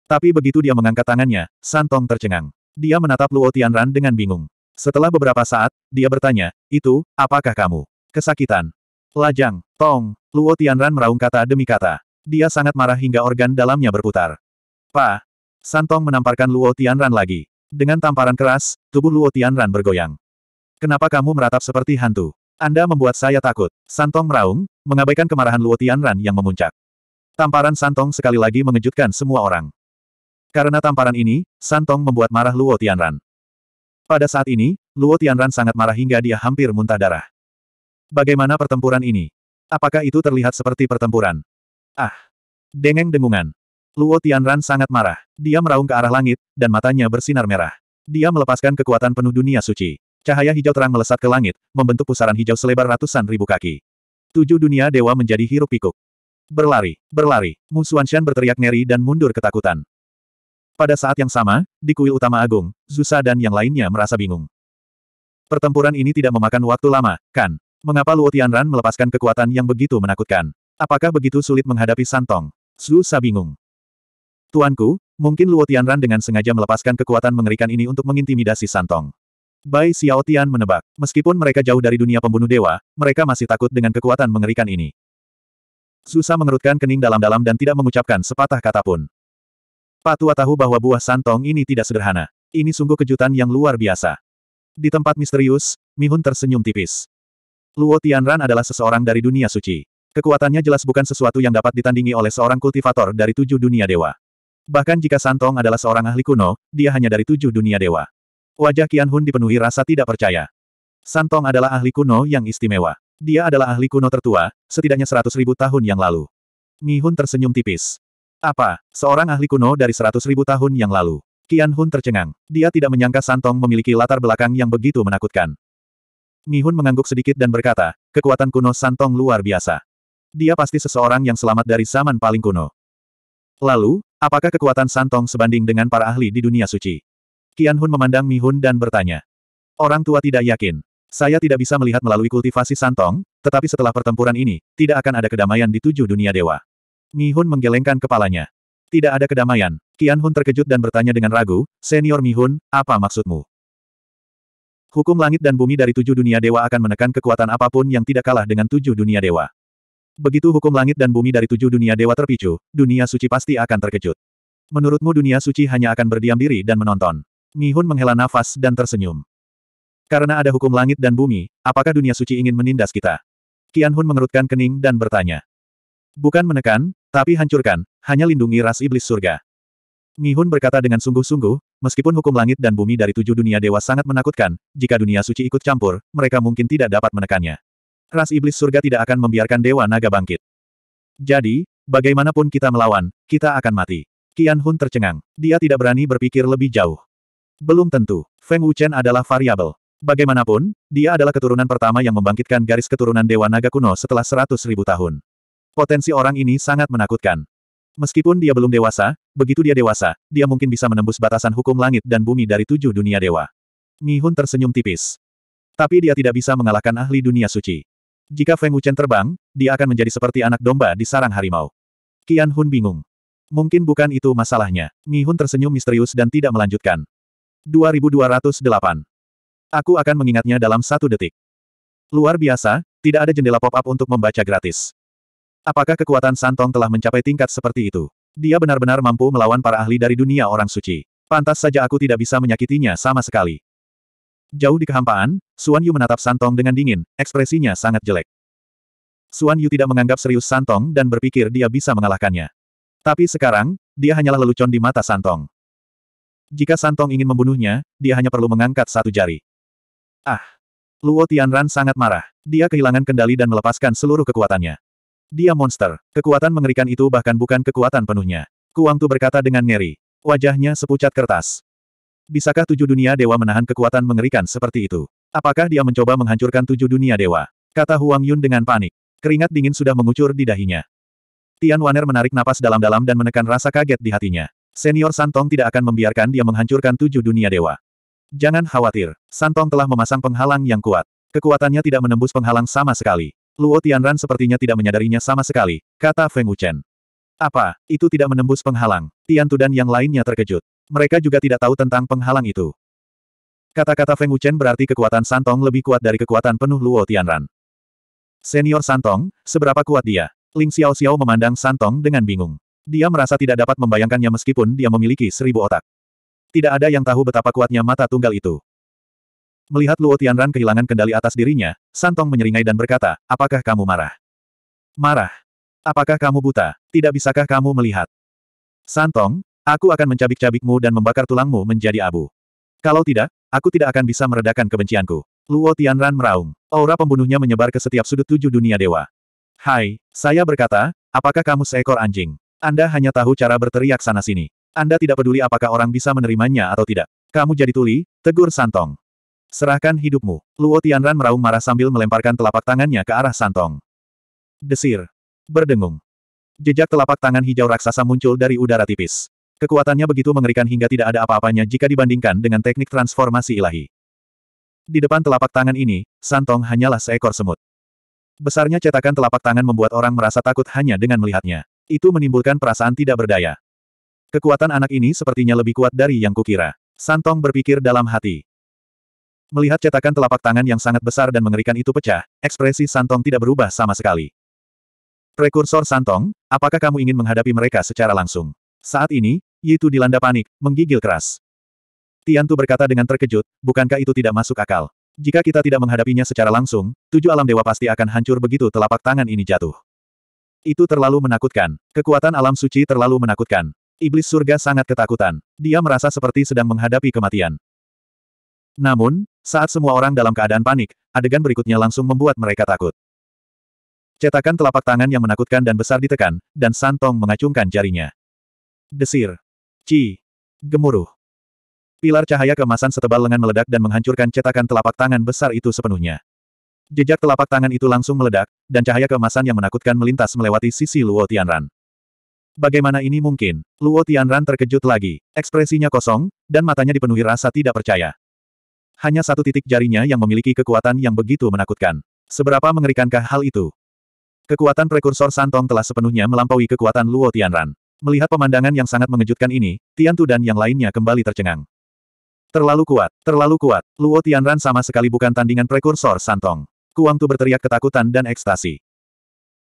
Tapi begitu dia mengangkat tangannya, San Tong tercengang. Dia menatap Luo Tianran dengan bingung. Setelah beberapa saat, dia bertanya, itu, apakah kamu? Kesakitan. Lajang, Tong, Luo Tianran meraung kata demi kata. Dia sangat marah hingga organ dalamnya berputar. Pa, Santong menamparkan Luo Tianran lagi. Dengan tamparan keras, tubuh Luo Tianran bergoyang. Kenapa kamu meratap seperti hantu? Anda membuat saya takut. Santong meraung, mengabaikan kemarahan Luo Tianran yang memuncak. Tamparan Santong sekali lagi mengejutkan semua orang. Karena tamparan ini, Santong membuat marah Luo Tianran. Pada saat ini, Luo Tianran sangat marah hingga dia hampir muntah darah. Bagaimana pertempuran ini? Apakah itu terlihat seperti pertempuran? Ah! Dengeng dengungan. Luo Tianran sangat marah. Dia meraung ke arah langit, dan matanya bersinar merah. Dia melepaskan kekuatan penuh dunia suci. Cahaya hijau terang melesat ke langit, membentuk pusaran hijau selebar ratusan ribu kaki. Tujuh dunia dewa menjadi hirup pikuk. Berlari, berlari, Shan berteriak ngeri dan mundur ketakutan. Pada saat yang sama, di kuil utama agung, Zusa dan yang lainnya merasa bingung. Pertempuran ini tidak memakan waktu lama, kan? Mengapa Luo Tianran melepaskan kekuatan yang begitu menakutkan? Apakah begitu sulit menghadapi Santong? Zusa bingung. Tuanku, mungkin Luo Tianran dengan sengaja melepaskan kekuatan mengerikan ini untuk mengintimidasi Santong. Bai Xiao Tian menebak, meskipun mereka jauh dari dunia pembunuh dewa, mereka masih takut dengan kekuatan mengerikan ini. Susah mengerutkan kening dalam-dalam dan tidak mengucapkan sepatah kata pun. Tua tahu bahwa buah Santong ini tidak sederhana. Ini sungguh kejutan yang luar biasa. Di tempat misterius, Mi Mihun tersenyum tipis. Luo Tianran adalah seseorang dari dunia suci. Kekuatannya jelas bukan sesuatu yang dapat ditandingi oleh seorang kultivator dari tujuh dunia dewa. Bahkan jika Santong adalah seorang ahli kuno, dia hanya dari tujuh dunia dewa. Wajah Kian Hun dipenuhi rasa tidak percaya. Santong adalah ahli kuno yang istimewa. Dia adalah ahli kuno tertua, setidaknya seratus ribu tahun yang lalu. Mi Hun tersenyum tipis. Apa, seorang ahli kuno dari seratus ribu tahun yang lalu? Kian Hun tercengang. Dia tidak menyangka Santong memiliki latar belakang yang begitu menakutkan. Mi Hun mengangguk sedikit dan berkata, kekuatan kuno Santong luar biasa. Dia pasti seseorang yang selamat dari zaman paling kuno. Lalu, apakah kekuatan Santong sebanding dengan para ahli di dunia suci? Qian Hun memandang Mi Hun dan bertanya. Orang tua tidak yakin. Saya tidak bisa melihat melalui kultivasi Santong, tetapi setelah pertempuran ini, tidak akan ada kedamaian di tujuh dunia dewa. Mi Hun menggelengkan kepalanya. Tidak ada kedamaian. Qian Hun terkejut dan bertanya dengan ragu, Senior Mi Hun, apa maksudmu? Hukum langit dan bumi dari tujuh dunia dewa akan menekan kekuatan apapun yang tidak kalah dengan tujuh dunia dewa. Begitu hukum langit dan bumi dari tujuh dunia dewa terpicu, dunia suci pasti akan terkejut. Menurutmu dunia suci hanya akan berdiam diri dan menonton. Mihun menghela nafas dan tersenyum. Karena ada hukum langit dan bumi, apakah dunia suci ingin menindas kita? kian Hun mengerutkan kening dan bertanya. Bukan menekan, tapi hancurkan, hanya lindungi ras iblis surga. Mihun berkata dengan sungguh-sungguh, meskipun hukum langit dan bumi dari tujuh dunia dewa sangat menakutkan, jika dunia suci ikut campur, mereka mungkin tidak dapat menekannya ras iblis surga tidak akan membiarkan Dewa Naga bangkit. Jadi, bagaimanapun kita melawan, kita akan mati. Qian Hun tercengang. Dia tidak berani berpikir lebih jauh. Belum tentu, Feng Wuchen adalah variabel. Bagaimanapun, dia adalah keturunan pertama yang membangkitkan garis keturunan Dewa Naga kuno setelah seratus ribu tahun. Potensi orang ini sangat menakutkan. Meskipun dia belum dewasa, begitu dia dewasa, dia mungkin bisa menembus batasan hukum langit dan bumi dari tujuh dunia dewa. Mi Hun tersenyum tipis. Tapi dia tidak bisa mengalahkan ahli dunia suci. Jika Feng Wuchen terbang, dia akan menjadi seperti anak domba di sarang harimau. Qian Hun bingung. Mungkin bukan itu masalahnya. Mi Hun tersenyum misterius dan tidak melanjutkan. 2208. Aku akan mengingatnya dalam satu detik. Luar biasa, tidak ada jendela pop-up untuk membaca gratis. Apakah kekuatan Santong telah mencapai tingkat seperti itu? Dia benar-benar mampu melawan para ahli dari dunia orang suci. Pantas saja aku tidak bisa menyakitinya sama sekali. Jauh di kehampaan, Suan Yu menatap Santong dengan dingin, ekspresinya sangat jelek. Suan Yu tidak menganggap serius Santong dan berpikir dia bisa mengalahkannya. Tapi sekarang, dia hanyalah lelucon di mata Santong. Jika Santong ingin membunuhnya, dia hanya perlu mengangkat satu jari. Ah! Luo Tianran sangat marah. Dia kehilangan kendali dan melepaskan seluruh kekuatannya. Dia monster. Kekuatan mengerikan itu bahkan bukan kekuatan penuhnya. Kuang Tu berkata dengan ngeri. Wajahnya sepucat kertas. Bisakah tujuh dunia dewa menahan kekuatan mengerikan seperti itu? Apakah dia mencoba menghancurkan tujuh dunia dewa? Kata Huang Yun dengan panik. Keringat dingin sudah mengucur di dahinya. Tian Waner menarik napas dalam-dalam dan menekan rasa kaget di hatinya. Senior Santong tidak akan membiarkan dia menghancurkan tujuh dunia dewa. Jangan khawatir, Santong telah memasang penghalang yang kuat. Kekuatannya tidak menembus penghalang sama sekali. Luo Tianran sepertinya tidak menyadarinya sama sekali, kata Feng Wuchen. Apa, itu tidak menembus penghalang? Tian Tudan yang lainnya terkejut mereka juga tidak tahu tentang penghalang itu. Kata-kata Feng Wuchen berarti kekuatan Santong lebih kuat dari kekuatan penuh Luo Tianran. Senior Santong, seberapa kuat dia? Ling Xiao Xiao memandang Santong dengan bingung. Dia merasa tidak dapat membayangkannya meskipun dia memiliki seribu otak. Tidak ada yang tahu betapa kuatnya mata tunggal itu. Melihat Luo Tianran kehilangan kendali atas dirinya, Santong menyeringai dan berkata, apakah kamu marah? Marah? Apakah kamu buta? Tidak bisakah kamu melihat? Santong, Aku akan mencabik-cabikmu dan membakar tulangmu menjadi abu. Kalau tidak, aku tidak akan bisa meredakan kebencianku. Luo Tianran meraung. Aura pembunuhnya menyebar ke setiap sudut tujuh dunia dewa. Hai, saya berkata, apakah kamu seekor anjing? Anda hanya tahu cara berteriak sana-sini. Anda tidak peduli apakah orang bisa menerimanya atau tidak. Kamu jadi tuli, tegur Santong. Serahkan hidupmu. Luo Tianran meraung marah sambil melemparkan telapak tangannya ke arah Santong. Desir. Berdengung. Jejak telapak tangan hijau raksasa muncul dari udara tipis. Kekuatannya begitu mengerikan hingga tidak ada apa-apanya jika dibandingkan dengan teknik transformasi ilahi. Di depan telapak tangan ini, Santong hanyalah seekor semut. Besarnya cetakan telapak tangan membuat orang merasa takut hanya dengan melihatnya. Itu menimbulkan perasaan tidak berdaya. Kekuatan anak ini sepertinya lebih kuat dari yang kukira. Santong berpikir dalam hati. Melihat cetakan telapak tangan yang sangat besar dan mengerikan itu pecah, ekspresi Santong tidak berubah sama sekali. Prekursor Santong, apakah kamu ingin menghadapi mereka secara langsung? Saat ini, Yitu dilanda panik, menggigil keras. Tiantu berkata dengan terkejut, bukankah itu tidak masuk akal? Jika kita tidak menghadapinya secara langsung, tujuh alam dewa pasti akan hancur begitu telapak tangan ini jatuh. Itu terlalu menakutkan. Kekuatan alam suci terlalu menakutkan. Iblis surga sangat ketakutan. Dia merasa seperti sedang menghadapi kematian. Namun, saat semua orang dalam keadaan panik, adegan berikutnya langsung membuat mereka takut. Cetakan telapak tangan yang menakutkan dan besar ditekan, dan Santong mengacungkan jarinya. Desir. Ci. Gemuruh. Pilar cahaya kemasan setebal lengan meledak dan menghancurkan cetakan telapak tangan besar itu sepenuhnya. Jejak telapak tangan itu langsung meledak, dan cahaya kemasan yang menakutkan melintas melewati sisi Luo Tianran. Bagaimana ini mungkin? Luo Tianran terkejut lagi. Ekspresinya kosong, dan matanya dipenuhi rasa tidak percaya. Hanya satu titik jarinya yang memiliki kekuatan yang begitu menakutkan. Seberapa mengerikankah hal itu? Kekuatan prekursor Santong telah sepenuhnya melampaui kekuatan Luo Tianran. Melihat pemandangan yang sangat mengejutkan ini, Tian Tu dan yang lainnya kembali tercengang. Terlalu kuat, terlalu kuat, Luo Tianran sama sekali bukan tandingan prekursor Santong. Kuang Tu berteriak ketakutan dan ekstasi.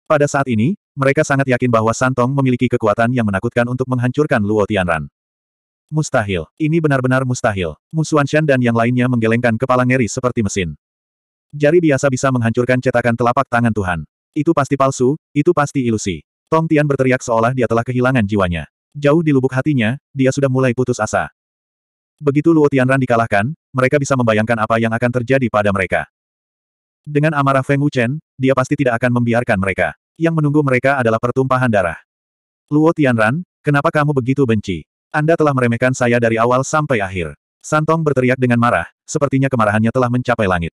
Pada saat ini, mereka sangat yakin bahwa Santong memiliki kekuatan yang menakutkan untuk menghancurkan Luo Tianran. Mustahil, ini benar-benar mustahil. Musuan Shen dan yang lainnya menggelengkan kepala ngeri seperti mesin. Jari biasa bisa menghancurkan cetakan telapak tangan Tuhan. Itu pasti palsu, itu pasti ilusi. Tong Tian berteriak seolah dia telah kehilangan jiwanya. Jauh di lubuk hatinya, dia sudah mulai putus asa. Begitu Luo Tianran dikalahkan, mereka bisa membayangkan apa yang akan terjadi pada mereka. Dengan amarah Feng Wuchen, dia pasti tidak akan membiarkan mereka. Yang menunggu mereka adalah pertumpahan darah. Luo Tianran, kenapa kamu begitu benci? Anda telah meremehkan saya dari awal sampai akhir. Santong berteriak dengan marah, sepertinya kemarahannya telah mencapai langit.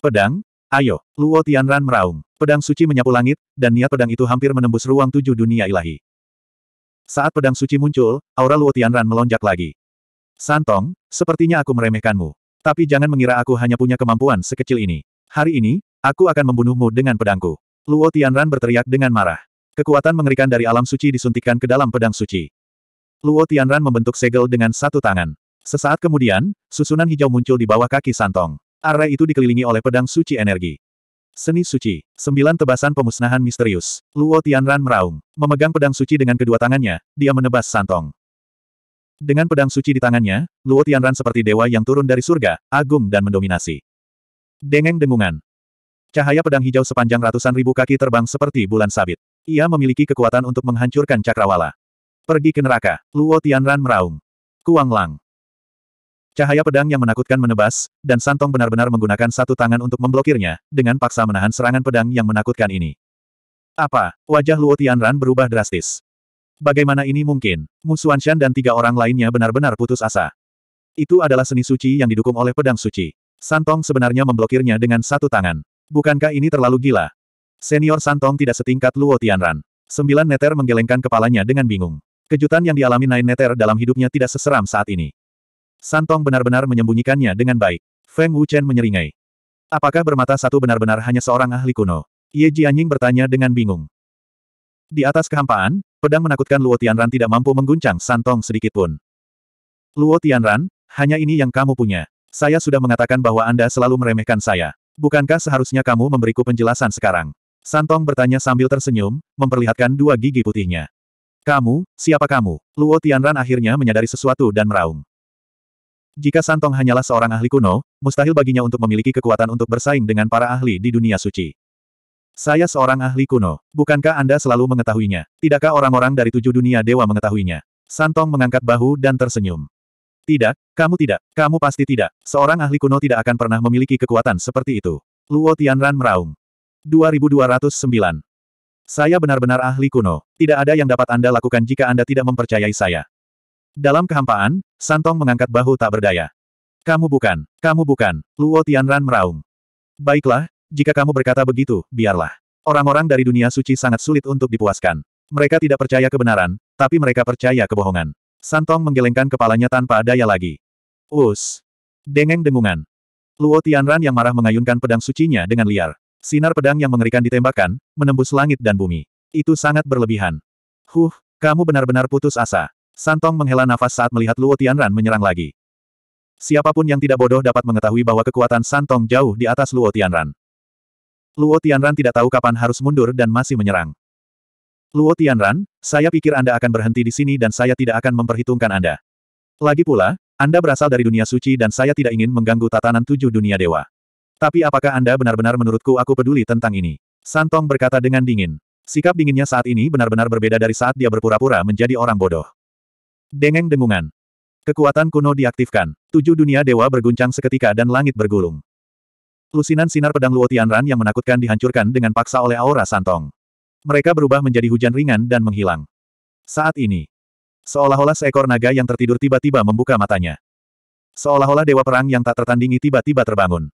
Pedang, ayo, Luo Tianran meraung. Pedang suci menyapu langit, dan niat pedang itu hampir menembus ruang tujuh dunia ilahi. Saat pedang suci muncul, aura Luo Tianran melonjak lagi. Santong, sepertinya aku meremehkanmu. Tapi jangan mengira aku hanya punya kemampuan sekecil ini. Hari ini, aku akan membunuhmu dengan pedangku. Luo Tianran berteriak dengan marah. Kekuatan mengerikan dari alam suci disuntikkan ke dalam pedang suci. Luo Tianran membentuk segel dengan satu tangan. Sesaat kemudian, susunan hijau muncul di bawah kaki Santong. Area itu dikelilingi oleh pedang suci energi. Seni Suci. Sembilan tebasan pemusnahan misterius. Luo Tianran meraung. Memegang pedang suci dengan kedua tangannya, dia menebas santong. Dengan pedang suci di tangannya, Luo Tianran seperti dewa yang turun dari surga, agung dan mendominasi. Dengeng dengungan. Cahaya pedang hijau sepanjang ratusan ribu kaki terbang seperti bulan sabit. Ia memiliki kekuatan untuk menghancurkan cakrawala. Pergi ke neraka, Luo Tianran meraung. Kuang Lang. Cahaya pedang yang menakutkan menebas, dan Santong benar-benar menggunakan satu tangan untuk memblokirnya, dengan paksa menahan serangan pedang yang menakutkan ini. Apa? Wajah Luo Tianran berubah drastis. Bagaimana ini mungkin? Musuan Shan dan tiga orang lainnya benar-benar putus asa. Itu adalah seni suci yang didukung oleh pedang suci. Santong sebenarnya memblokirnya dengan satu tangan. Bukankah ini terlalu gila? Senior Santong tidak setingkat Luo Tianran. Sembilan neter menggelengkan kepalanya dengan bingung. Kejutan yang dialami Nine Neter dalam hidupnya tidak seseram saat ini. Santong benar-benar menyembunyikannya dengan baik. Feng Wuchen menyeringai. Apakah bermata satu benar-benar hanya seorang ahli kuno? Ye Jianying bertanya dengan bingung. Di atas kehampaan, pedang menakutkan Luo Tianran tidak mampu mengguncang Santong sedikitpun. Luo Tianran, hanya ini yang kamu punya. Saya sudah mengatakan bahwa Anda selalu meremehkan saya. Bukankah seharusnya kamu memberiku penjelasan sekarang? Santong bertanya sambil tersenyum, memperlihatkan dua gigi putihnya. Kamu, siapa kamu? Luo Tianran akhirnya menyadari sesuatu dan meraung. Jika Santong hanyalah seorang ahli kuno, mustahil baginya untuk memiliki kekuatan untuk bersaing dengan para ahli di dunia suci. Saya seorang ahli kuno. Bukankah Anda selalu mengetahuinya? Tidakkah orang-orang dari tujuh dunia dewa mengetahuinya? Santong mengangkat bahu dan tersenyum. Tidak, kamu tidak. Kamu pasti tidak. Seorang ahli kuno tidak akan pernah memiliki kekuatan seperti itu. Luo Tianran meraung. 2209. Saya benar-benar ahli kuno. Tidak ada yang dapat Anda lakukan jika Anda tidak mempercayai saya. Dalam kehampaan, Santong mengangkat bahu tak berdaya. Kamu bukan, kamu bukan, Luo Tianran meraung. Baiklah, jika kamu berkata begitu, biarlah. Orang-orang dari dunia suci sangat sulit untuk dipuaskan. Mereka tidak percaya kebenaran, tapi mereka percaya kebohongan. Santong menggelengkan kepalanya tanpa daya lagi. Us. Dengeng dengungan. Luo Tianran yang marah mengayunkan pedang sucinya dengan liar. Sinar pedang yang mengerikan ditembakkan, menembus langit dan bumi. Itu sangat berlebihan. Huh, kamu benar-benar putus asa. Santong menghela nafas saat melihat Luo Tianran menyerang lagi. Siapapun yang tidak bodoh dapat mengetahui bahwa kekuatan Santong jauh di atas Luo Tianran. Luo Tianran tidak tahu kapan harus mundur dan masih menyerang. Luo Tianran, saya pikir Anda akan berhenti di sini dan saya tidak akan memperhitungkan Anda. Lagi pula, Anda berasal dari dunia suci dan saya tidak ingin mengganggu tatanan tujuh dunia dewa. Tapi apakah Anda benar-benar menurutku aku peduli tentang ini? Santong berkata dengan dingin. Sikap dinginnya saat ini benar-benar berbeda dari saat dia berpura-pura menjadi orang bodoh. Dengeng dengungan. Kekuatan kuno diaktifkan. Tujuh dunia dewa berguncang seketika dan langit bergulung. Lusinan sinar pedang Luo Tianran yang menakutkan dihancurkan dengan paksa oleh aura santong. Mereka berubah menjadi hujan ringan dan menghilang. Saat ini, seolah-olah seekor naga yang tertidur tiba-tiba membuka matanya. Seolah-olah dewa perang yang tak tertandingi tiba-tiba terbangun.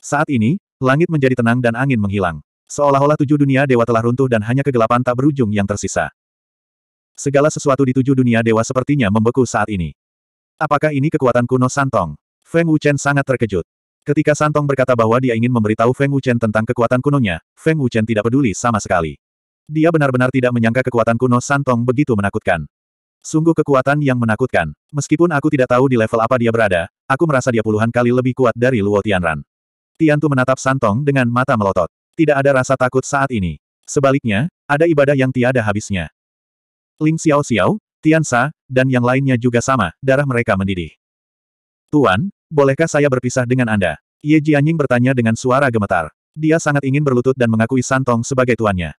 Saat ini, langit menjadi tenang dan angin menghilang. Seolah-olah tujuh dunia dewa telah runtuh dan hanya kegelapan tak berujung yang tersisa. Segala sesuatu di tujuh dunia dewa sepertinya membeku saat ini. Apakah ini kekuatan kuno Santong? Feng Wuchen sangat terkejut. Ketika Santong berkata bahwa dia ingin memberitahu Feng Wuchen tentang kekuatan kunonya, Feng Wuchen tidak peduli sama sekali. Dia benar-benar tidak menyangka kekuatan kuno Santong begitu menakutkan. Sungguh kekuatan yang menakutkan. Meskipun aku tidak tahu di level apa dia berada, aku merasa dia puluhan kali lebih kuat dari Luo Tianran. Tiantu menatap Santong dengan mata melotot. Tidak ada rasa takut saat ini. Sebaliknya, ada ibadah yang tiada habisnya. Ling Xiao Xiao, Tian Sa, dan yang lainnya juga sama, darah mereka mendidih. Tuan, bolehkah saya berpisah dengan Anda? Ye Jianying bertanya dengan suara gemetar. Dia sangat ingin berlutut dan mengakui Santong sebagai tuannya.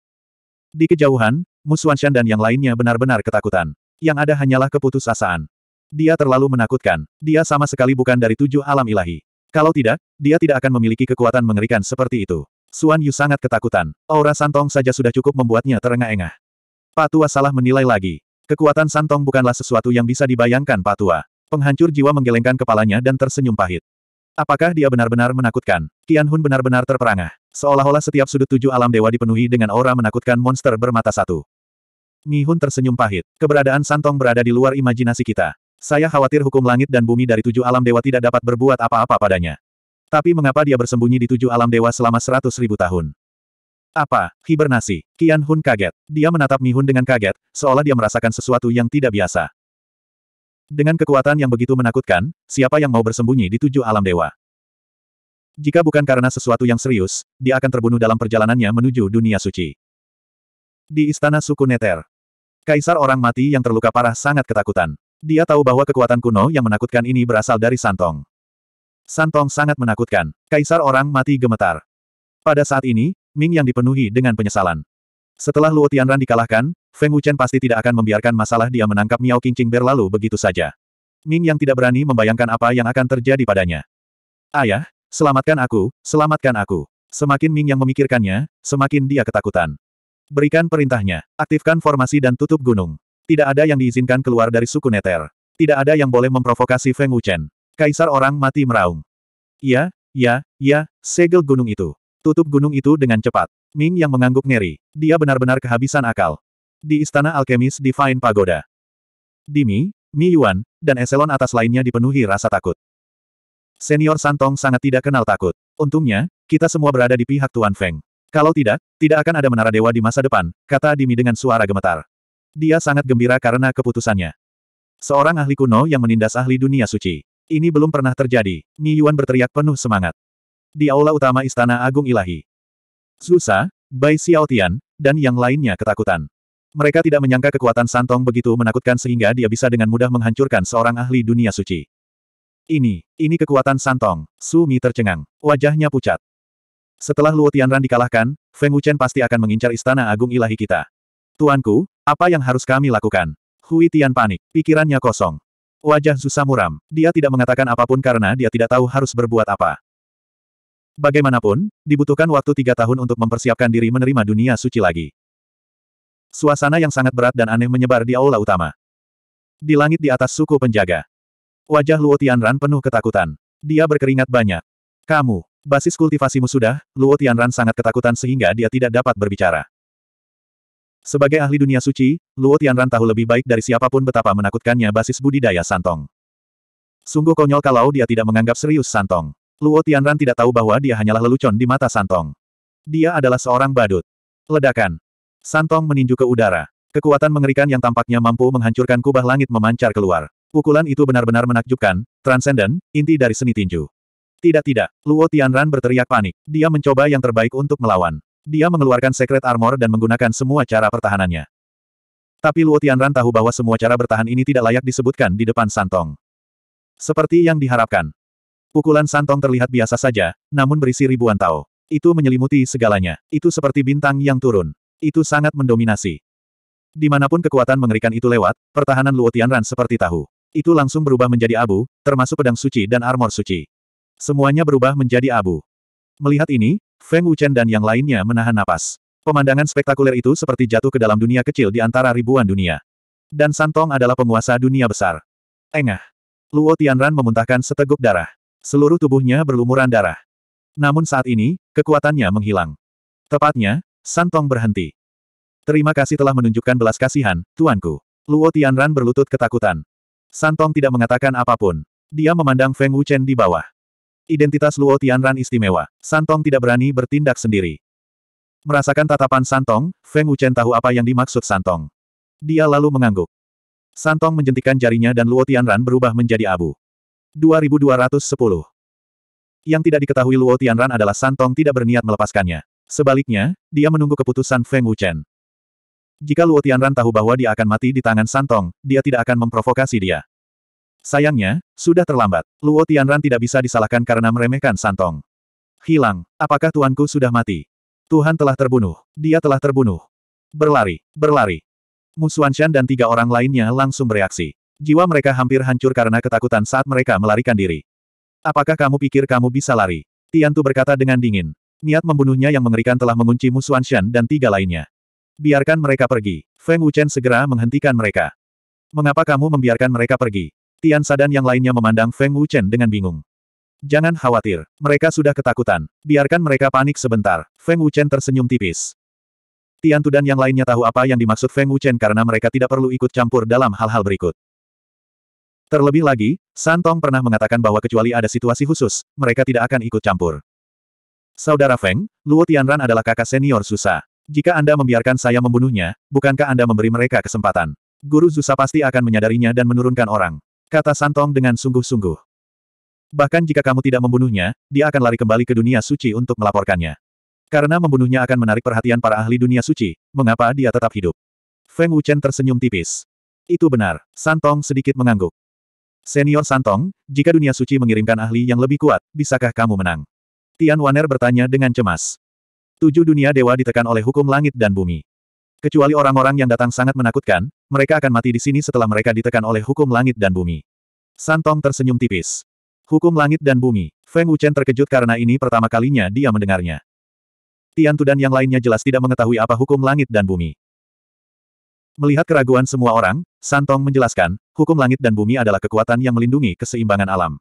Di kejauhan, Musuanshan dan yang lainnya benar-benar ketakutan. Yang ada hanyalah keputusasaan. Dia terlalu menakutkan. Dia sama sekali bukan dari tujuh alam ilahi. Kalau tidak, dia tidak akan memiliki kekuatan mengerikan seperti itu. Suan Yu sangat ketakutan. Aura Santong saja sudah cukup membuatnya terengah-engah. Pak Tua salah menilai lagi. Kekuatan Santong bukanlah sesuatu yang bisa dibayangkan Pak Tua. Penghancur jiwa menggelengkan kepalanya dan tersenyum pahit. Apakah dia benar-benar menakutkan? Tian Hun benar-benar terperangah. Seolah-olah setiap sudut tujuh alam dewa dipenuhi dengan aura menakutkan monster bermata satu. Mi Hun tersenyum pahit. Keberadaan Santong berada di luar imajinasi kita. Saya khawatir hukum langit dan bumi dari tujuh alam dewa tidak dapat berbuat apa-apa padanya. Tapi mengapa dia bersembunyi di tujuh alam dewa selama seratus ribu tahun? Apa? Hibernasi. Kian Hun kaget. Dia menatap Mi Hun dengan kaget, seolah dia merasakan sesuatu yang tidak biasa. Dengan kekuatan yang begitu menakutkan, siapa yang mau bersembunyi di tujuh alam dewa? Jika bukan karena sesuatu yang serius, dia akan terbunuh dalam perjalanannya menuju dunia suci. Di istana suku Neter, Kaisar orang mati yang terluka parah sangat ketakutan. Dia tahu bahwa kekuatan kuno yang menakutkan ini berasal dari Santong. Santong sangat menakutkan. Kaisar orang mati gemetar. Pada saat ini, Ming yang dipenuhi dengan penyesalan. Setelah Luo Tianran dikalahkan, Feng Wuchen pasti tidak akan membiarkan masalah dia menangkap Miao Qingqing berlalu begitu saja. Ming yang tidak berani membayangkan apa yang akan terjadi padanya. Ayah, selamatkan aku, selamatkan aku. Semakin Ming yang memikirkannya, semakin dia ketakutan. Berikan perintahnya, aktifkan formasi dan tutup gunung. Tidak ada yang diizinkan keluar dari suku Neter. Tidak ada yang boleh memprovokasi Feng Wuchen. Kaisar orang mati meraung. Ya, ya, ya, segel gunung itu. Tutup gunung itu dengan cepat. Ming yang mengangguk ngeri. Dia benar-benar kehabisan akal. Di Istana Alkemis Divine Pagoda. Dimi, Mi Yuan, dan eselon atas lainnya dipenuhi rasa takut. Senior Santong sangat tidak kenal takut. Untungnya, kita semua berada di pihak Tuan Feng. Kalau tidak, tidak akan ada menara dewa di masa depan, kata Dimi dengan suara gemetar. Dia sangat gembira karena keputusannya. Seorang ahli kuno yang menindas ahli dunia suci. Ini belum pernah terjadi. Mi Yuan berteriak penuh semangat di aula utama Istana Agung Ilahi. Zusa, Bai Xiaotian, dan yang lainnya ketakutan. Mereka tidak menyangka kekuatan Santong begitu menakutkan sehingga dia bisa dengan mudah menghancurkan seorang ahli dunia suci. Ini, ini kekuatan Santong, Sumi tercengang, wajahnya pucat. Setelah Luo Tianran dikalahkan, Feng Wuchen pasti akan mengincar istana agung ilahi kita. Tuanku, apa yang harus kami lakukan? Hui Tian panik, pikirannya kosong. Wajah Zusa muram, dia tidak mengatakan apapun karena dia tidak tahu harus berbuat apa. Bagaimanapun, dibutuhkan waktu tiga tahun untuk mempersiapkan diri menerima dunia suci lagi. Suasana yang sangat berat dan aneh menyebar di aula utama. Di langit di atas suku penjaga. Wajah Luo Tianran penuh ketakutan. Dia berkeringat banyak. Kamu, basis kultivasimu sudah, Luo Tianran sangat ketakutan sehingga dia tidak dapat berbicara. Sebagai ahli dunia suci, Luo Tianran tahu lebih baik dari siapapun betapa menakutkannya basis budidaya Santong. Sungguh konyol kalau dia tidak menganggap serius Santong. Luo Tianran tidak tahu bahwa dia hanyalah lelucon di mata Santong. Dia adalah seorang badut. Ledakan. Santong meninju ke udara. Kekuatan mengerikan yang tampaknya mampu menghancurkan kubah langit memancar keluar. Pukulan itu benar-benar menakjubkan, transenden, inti dari seni tinju. Tidak-tidak, Luo Tianran berteriak panik. Dia mencoba yang terbaik untuk melawan. Dia mengeluarkan secret armor dan menggunakan semua cara pertahanannya. Tapi Luo Tianran tahu bahwa semua cara bertahan ini tidak layak disebutkan di depan Santong. Seperti yang diharapkan, Pukulan Santong terlihat biasa saja, namun berisi ribuan tao. Itu menyelimuti segalanya. Itu seperti bintang yang turun. Itu sangat mendominasi. Dimanapun kekuatan mengerikan itu lewat, pertahanan Luo Tianran seperti tahu. Itu langsung berubah menjadi abu, termasuk pedang suci dan armor suci. Semuanya berubah menjadi abu. Melihat ini, Feng Wuchen dan yang lainnya menahan napas. Pemandangan spektakuler itu seperti jatuh ke dalam dunia kecil di antara ribuan dunia. Dan Santong adalah penguasa dunia besar. Engah. Luo Tianran memuntahkan seteguk darah. Seluruh tubuhnya berlumuran darah. Namun saat ini, kekuatannya menghilang. Tepatnya, Santong berhenti. Terima kasih telah menunjukkan belas kasihan, tuanku. Luo Tianran berlutut ketakutan. Santong tidak mengatakan apapun. Dia memandang Feng Wuchen di bawah. Identitas Luo Tianran istimewa. Santong tidak berani bertindak sendiri. Merasakan tatapan Santong, Feng Wuchen tahu apa yang dimaksud Santong. Dia lalu mengangguk. Santong menjentikan jarinya dan Luo Tianran berubah menjadi abu. 2210. Yang tidak diketahui Luo Tianran adalah Santong tidak berniat melepaskannya. Sebaliknya, dia menunggu keputusan Feng Wuchen. Jika Luo Tianran tahu bahwa dia akan mati di tangan Santong, dia tidak akan memprovokasi dia. Sayangnya, sudah terlambat. Luo Tianran tidak bisa disalahkan karena meremehkan Santong. Hilang, apakah tuanku sudah mati? Tuhan telah terbunuh. Dia telah terbunuh. Berlari, berlari. Musuan Shan dan tiga orang lainnya langsung bereaksi. Jiwa mereka hampir hancur karena ketakutan saat mereka melarikan diri. Apakah kamu pikir kamu bisa lari? Tiantu berkata dengan dingin. Niat membunuhnya yang mengerikan telah mengunci musuhan Shan dan tiga lainnya. Biarkan mereka pergi. Feng Wuchen segera menghentikan mereka. Mengapa kamu membiarkan mereka pergi? Tian Sa yang lainnya memandang Feng Wuchen dengan bingung. Jangan khawatir, mereka sudah ketakutan. Biarkan mereka panik sebentar. Feng Wuchen tersenyum tipis. Tian Tu dan yang lainnya tahu apa yang dimaksud Feng Wuchen karena mereka tidak perlu ikut campur dalam hal-hal berikut. Terlebih lagi, Santong pernah mengatakan bahwa kecuali ada situasi khusus, mereka tidak akan ikut campur. Saudara Feng, Luo Tianran adalah kakak senior Susa. Jika Anda membiarkan saya membunuhnya, bukankah Anda memberi mereka kesempatan? Guru Zusa pasti akan menyadarinya dan menurunkan orang. Kata Santong dengan sungguh-sungguh. Bahkan jika kamu tidak membunuhnya, dia akan lari kembali ke dunia suci untuk melaporkannya. Karena membunuhnya akan menarik perhatian para ahli dunia suci, mengapa dia tetap hidup? Feng Wuchen tersenyum tipis. Itu benar, Santong sedikit mengangguk. Senior Santong, jika dunia suci mengirimkan ahli yang lebih kuat, bisakah kamu menang? Tian Waner bertanya dengan cemas. Tujuh dunia dewa ditekan oleh hukum langit dan bumi. Kecuali orang-orang yang datang sangat menakutkan, mereka akan mati di sini setelah mereka ditekan oleh hukum langit dan bumi. Santong tersenyum tipis. Hukum langit dan bumi. Feng Wuchen terkejut karena ini pertama kalinya dia mendengarnya. Tian Tu dan yang lainnya jelas tidak mengetahui apa hukum langit dan bumi. Melihat keraguan semua orang, Santong menjelaskan, hukum langit dan bumi adalah kekuatan yang melindungi keseimbangan alam.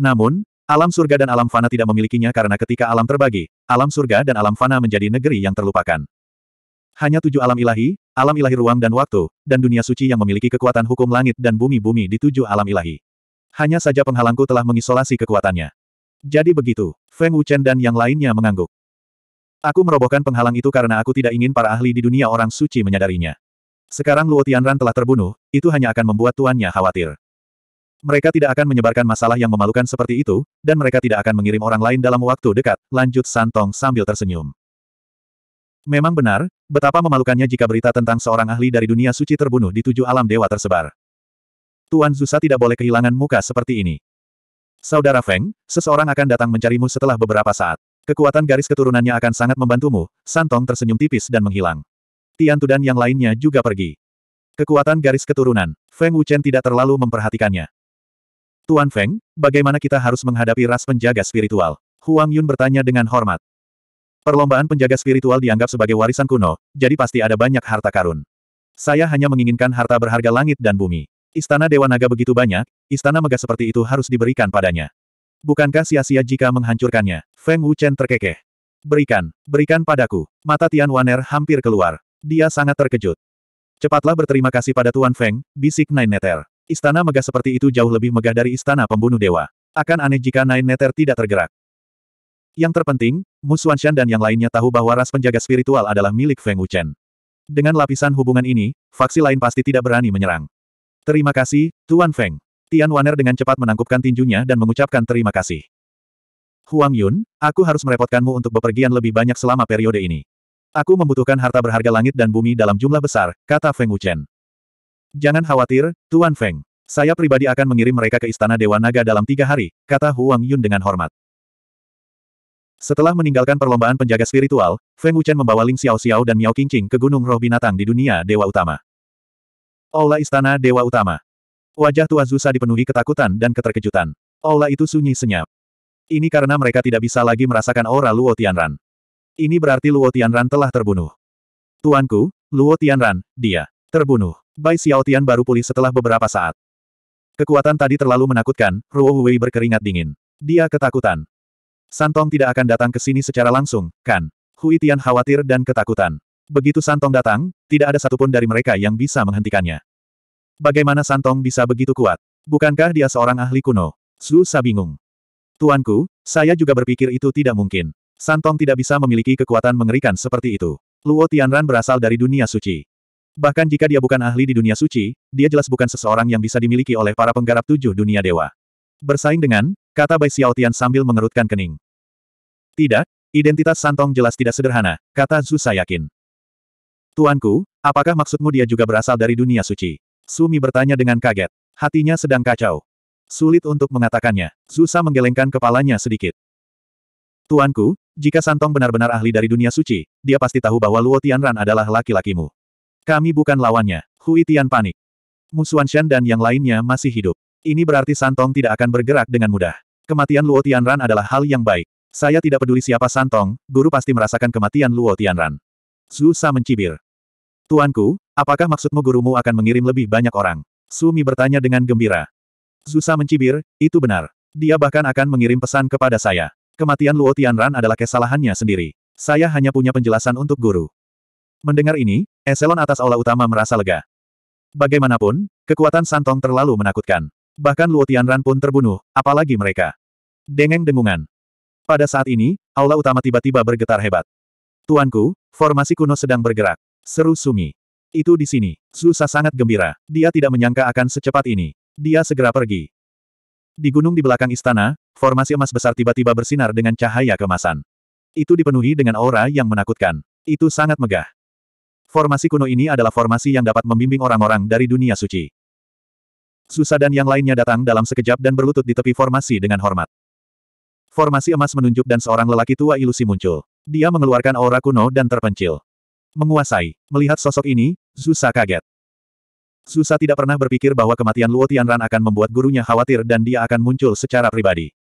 Namun, alam surga dan alam fana tidak memilikinya karena ketika alam terbagi, alam surga dan alam fana menjadi negeri yang terlupakan. Hanya tujuh alam ilahi, alam ilahi ruang dan waktu, dan dunia suci yang memiliki kekuatan hukum langit dan bumi-bumi di tujuh alam ilahi. Hanya saja penghalangku telah mengisolasi kekuatannya. Jadi begitu, Feng Wuchen dan yang lainnya mengangguk. Aku merobohkan penghalang itu karena aku tidak ingin para ahli di dunia orang suci menyadarinya. Sekarang Luo Tianran telah terbunuh, itu hanya akan membuat tuannya khawatir. Mereka tidak akan menyebarkan masalah yang memalukan seperti itu, dan mereka tidak akan mengirim orang lain dalam waktu dekat, lanjut Santong sambil tersenyum. Memang benar, betapa memalukannya jika berita tentang seorang ahli dari dunia suci terbunuh di tujuh alam dewa tersebar. Tuan Zusa tidak boleh kehilangan muka seperti ini. Saudara Feng, seseorang akan datang mencarimu setelah beberapa saat. Kekuatan garis keturunannya akan sangat membantumu, Santong tersenyum tipis dan menghilang. Tiantu dan yang lainnya juga pergi. Kekuatan garis keturunan, Feng Wuchen tidak terlalu memperhatikannya. Tuan Feng, bagaimana kita harus menghadapi ras penjaga spiritual? Huang Yun bertanya dengan hormat. Perlombaan penjaga spiritual dianggap sebagai warisan kuno, jadi pasti ada banyak harta karun. Saya hanya menginginkan harta berharga langit dan bumi. Istana Dewa Naga begitu banyak, istana megah seperti itu harus diberikan padanya. Bukankah sia-sia jika menghancurkannya? Feng Wuchen terkekeh. Berikan, berikan padaku. Mata Tian Waner hampir keluar. Dia sangat terkejut. Cepatlah berterima kasih pada Tuan Feng, bisik Nine Nether. Istana megah seperti itu jauh lebih megah dari istana pembunuh dewa. Akan aneh jika Nine Nether tidak tergerak. Yang terpenting, Mu Xuanshan dan yang lainnya tahu bahwa ras penjaga spiritual adalah milik Feng Wuchen. Dengan lapisan hubungan ini, faksi lain pasti tidak berani menyerang. Terima kasih, Tuan Feng. Tian Waner dengan cepat menangkupkan tinjunya dan mengucapkan terima kasih. Huang Yun, aku harus merepotkanmu untuk bepergian lebih banyak selama periode ini. Aku membutuhkan harta berharga langit dan bumi dalam jumlah besar, kata Feng Wuchen. Jangan khawatir, Tuan Feng. Saya pribadi akan mengirim mereka ke Istana Dewa Naga dalam tiga hari, kata Huang Yun dengan hormat. Setelah meninggalkan perlombaan penjaga spiritual, Feng Wuchen membawa Ling Xiao Xiao dan Miao Qingqing ke Gunung Roh Binatang di dunia Dewa Utama. Aula Istana Dewa Utama. Wajah Tua Zusa dipenuhi ketakutan dan keterkejutan. Aula itu sunyi senyap. Ini karena mereka tidak bisa lagi merasakan aura Luo Tianran. Ini berarti Luo Tianran telah terbunuh. Tuanku, Luo Tianran, dia terbunuh. Bai Xiaotian baru pulih setelah beberapa saat. Kekuatan tadi terlalu menakutkan, Ruo Wei berkeringat dingin. Dia ketakutan. Santong tidak akan datang ke sini secara langsung, kan? Hui Tian khawatir dan ketakutan. Begitu Santong datang, tidak ada satupun dari mereka yang bisa menghentikannya. Bagaimana Santong bisa begitu kuat? Bukankah dia seorang ahli kuno? Zu Sa bingung. Tuanku, saya juga berpikir itu tidak mungkin. Santong tidak bisa memiliki kekuatan mengerikan seperti itu. Luo Tianran berasal dari dunia suci. Bahkan jika dia bukan ahli di dunia suci, dia jelas bukan seseorang yang bisa dimiliki oleh para penggarap tujuh dunia dewa. Bersaing dengan, kata Bai Xiao Tian sambil mengerutkan kening. Tidak, identitas Santong jelas tidak sederhana, kata Zhu yakin. Tuanku, apakah maksudmu dia juga berasal dari dunia suci? Sumi bertanya dengan kaget. Hatinya sedang kacau. Sulit untuk mengatakannya. Zusa menggelengkan kepalanya sedikit. Tuanku, jika Santong benar-benar ahli dari dunia suci, dia pasti tahu bahwa Luo Tianran adalah laki-lakimu. Kami bukan lawannya. Hui Tian panik. Shen dan yang lainnya masih hidup. Ini berarti Santong tidak akan bergerak dengan mudah. Kematian Luo Tianran adalah hal yang baik. Saya tidak peduli siapa Santong, guru pasti merasakan kematian Luo Tianran. Su Sa mencibir. Tuanku, apakah maksudmu gurumu akan mengirim lebih banyak orang? Sumi bertanya dengan gembira. Zusa mencibir, itu benar. Dia bahkan akan mengirim pesan kepada saya. Kematian Luo Tianran adalah kesalahannya sendiri. Saya hanya punya penjelasan untuk guru. Mendengar ini, eselon atas aula utama merasa lega. Bagaimanapun, kekuatan Santong terlalu menakutkan. Bahkan Luo Tianran pun terbunuh, apalagi mereka. Dengeng dengungan. Pada saat ini, aula utama tiba-tiba bergetar hebat. Tuanku, formasi kuno sedang bergerak. Seru Sumi. Itu di sini. Zusa sangat gembira. Dia tidak menyangka akan secepat ini. Dia segera pergi. Di gunung di belakang istana, Formasi emas besar tiba-tiba bersinar dengan cahaya kemasan. Itu dipenuhi dengan aura yang menakutkan. Itu sangat megah. Formasi kuno ini adalah formasi yang dapat membimbing orang-orang dari dunia suci. Susa dan yang lainnya datang dalam sekejap dan berlutut di tepi formasi dengan hormat. Formasi emas menunjuk dan seorang lelaki tua ilusi muncul. Dia mengeluarkan aura kuno dan terpencil. Menguasai. Melihat sosok ini, Susa kaget. Susa tidak pernah berpikir bahwa kematian Luo Tianran akan membuat gurunya khawatir dan dia akan muncul secara pribadi.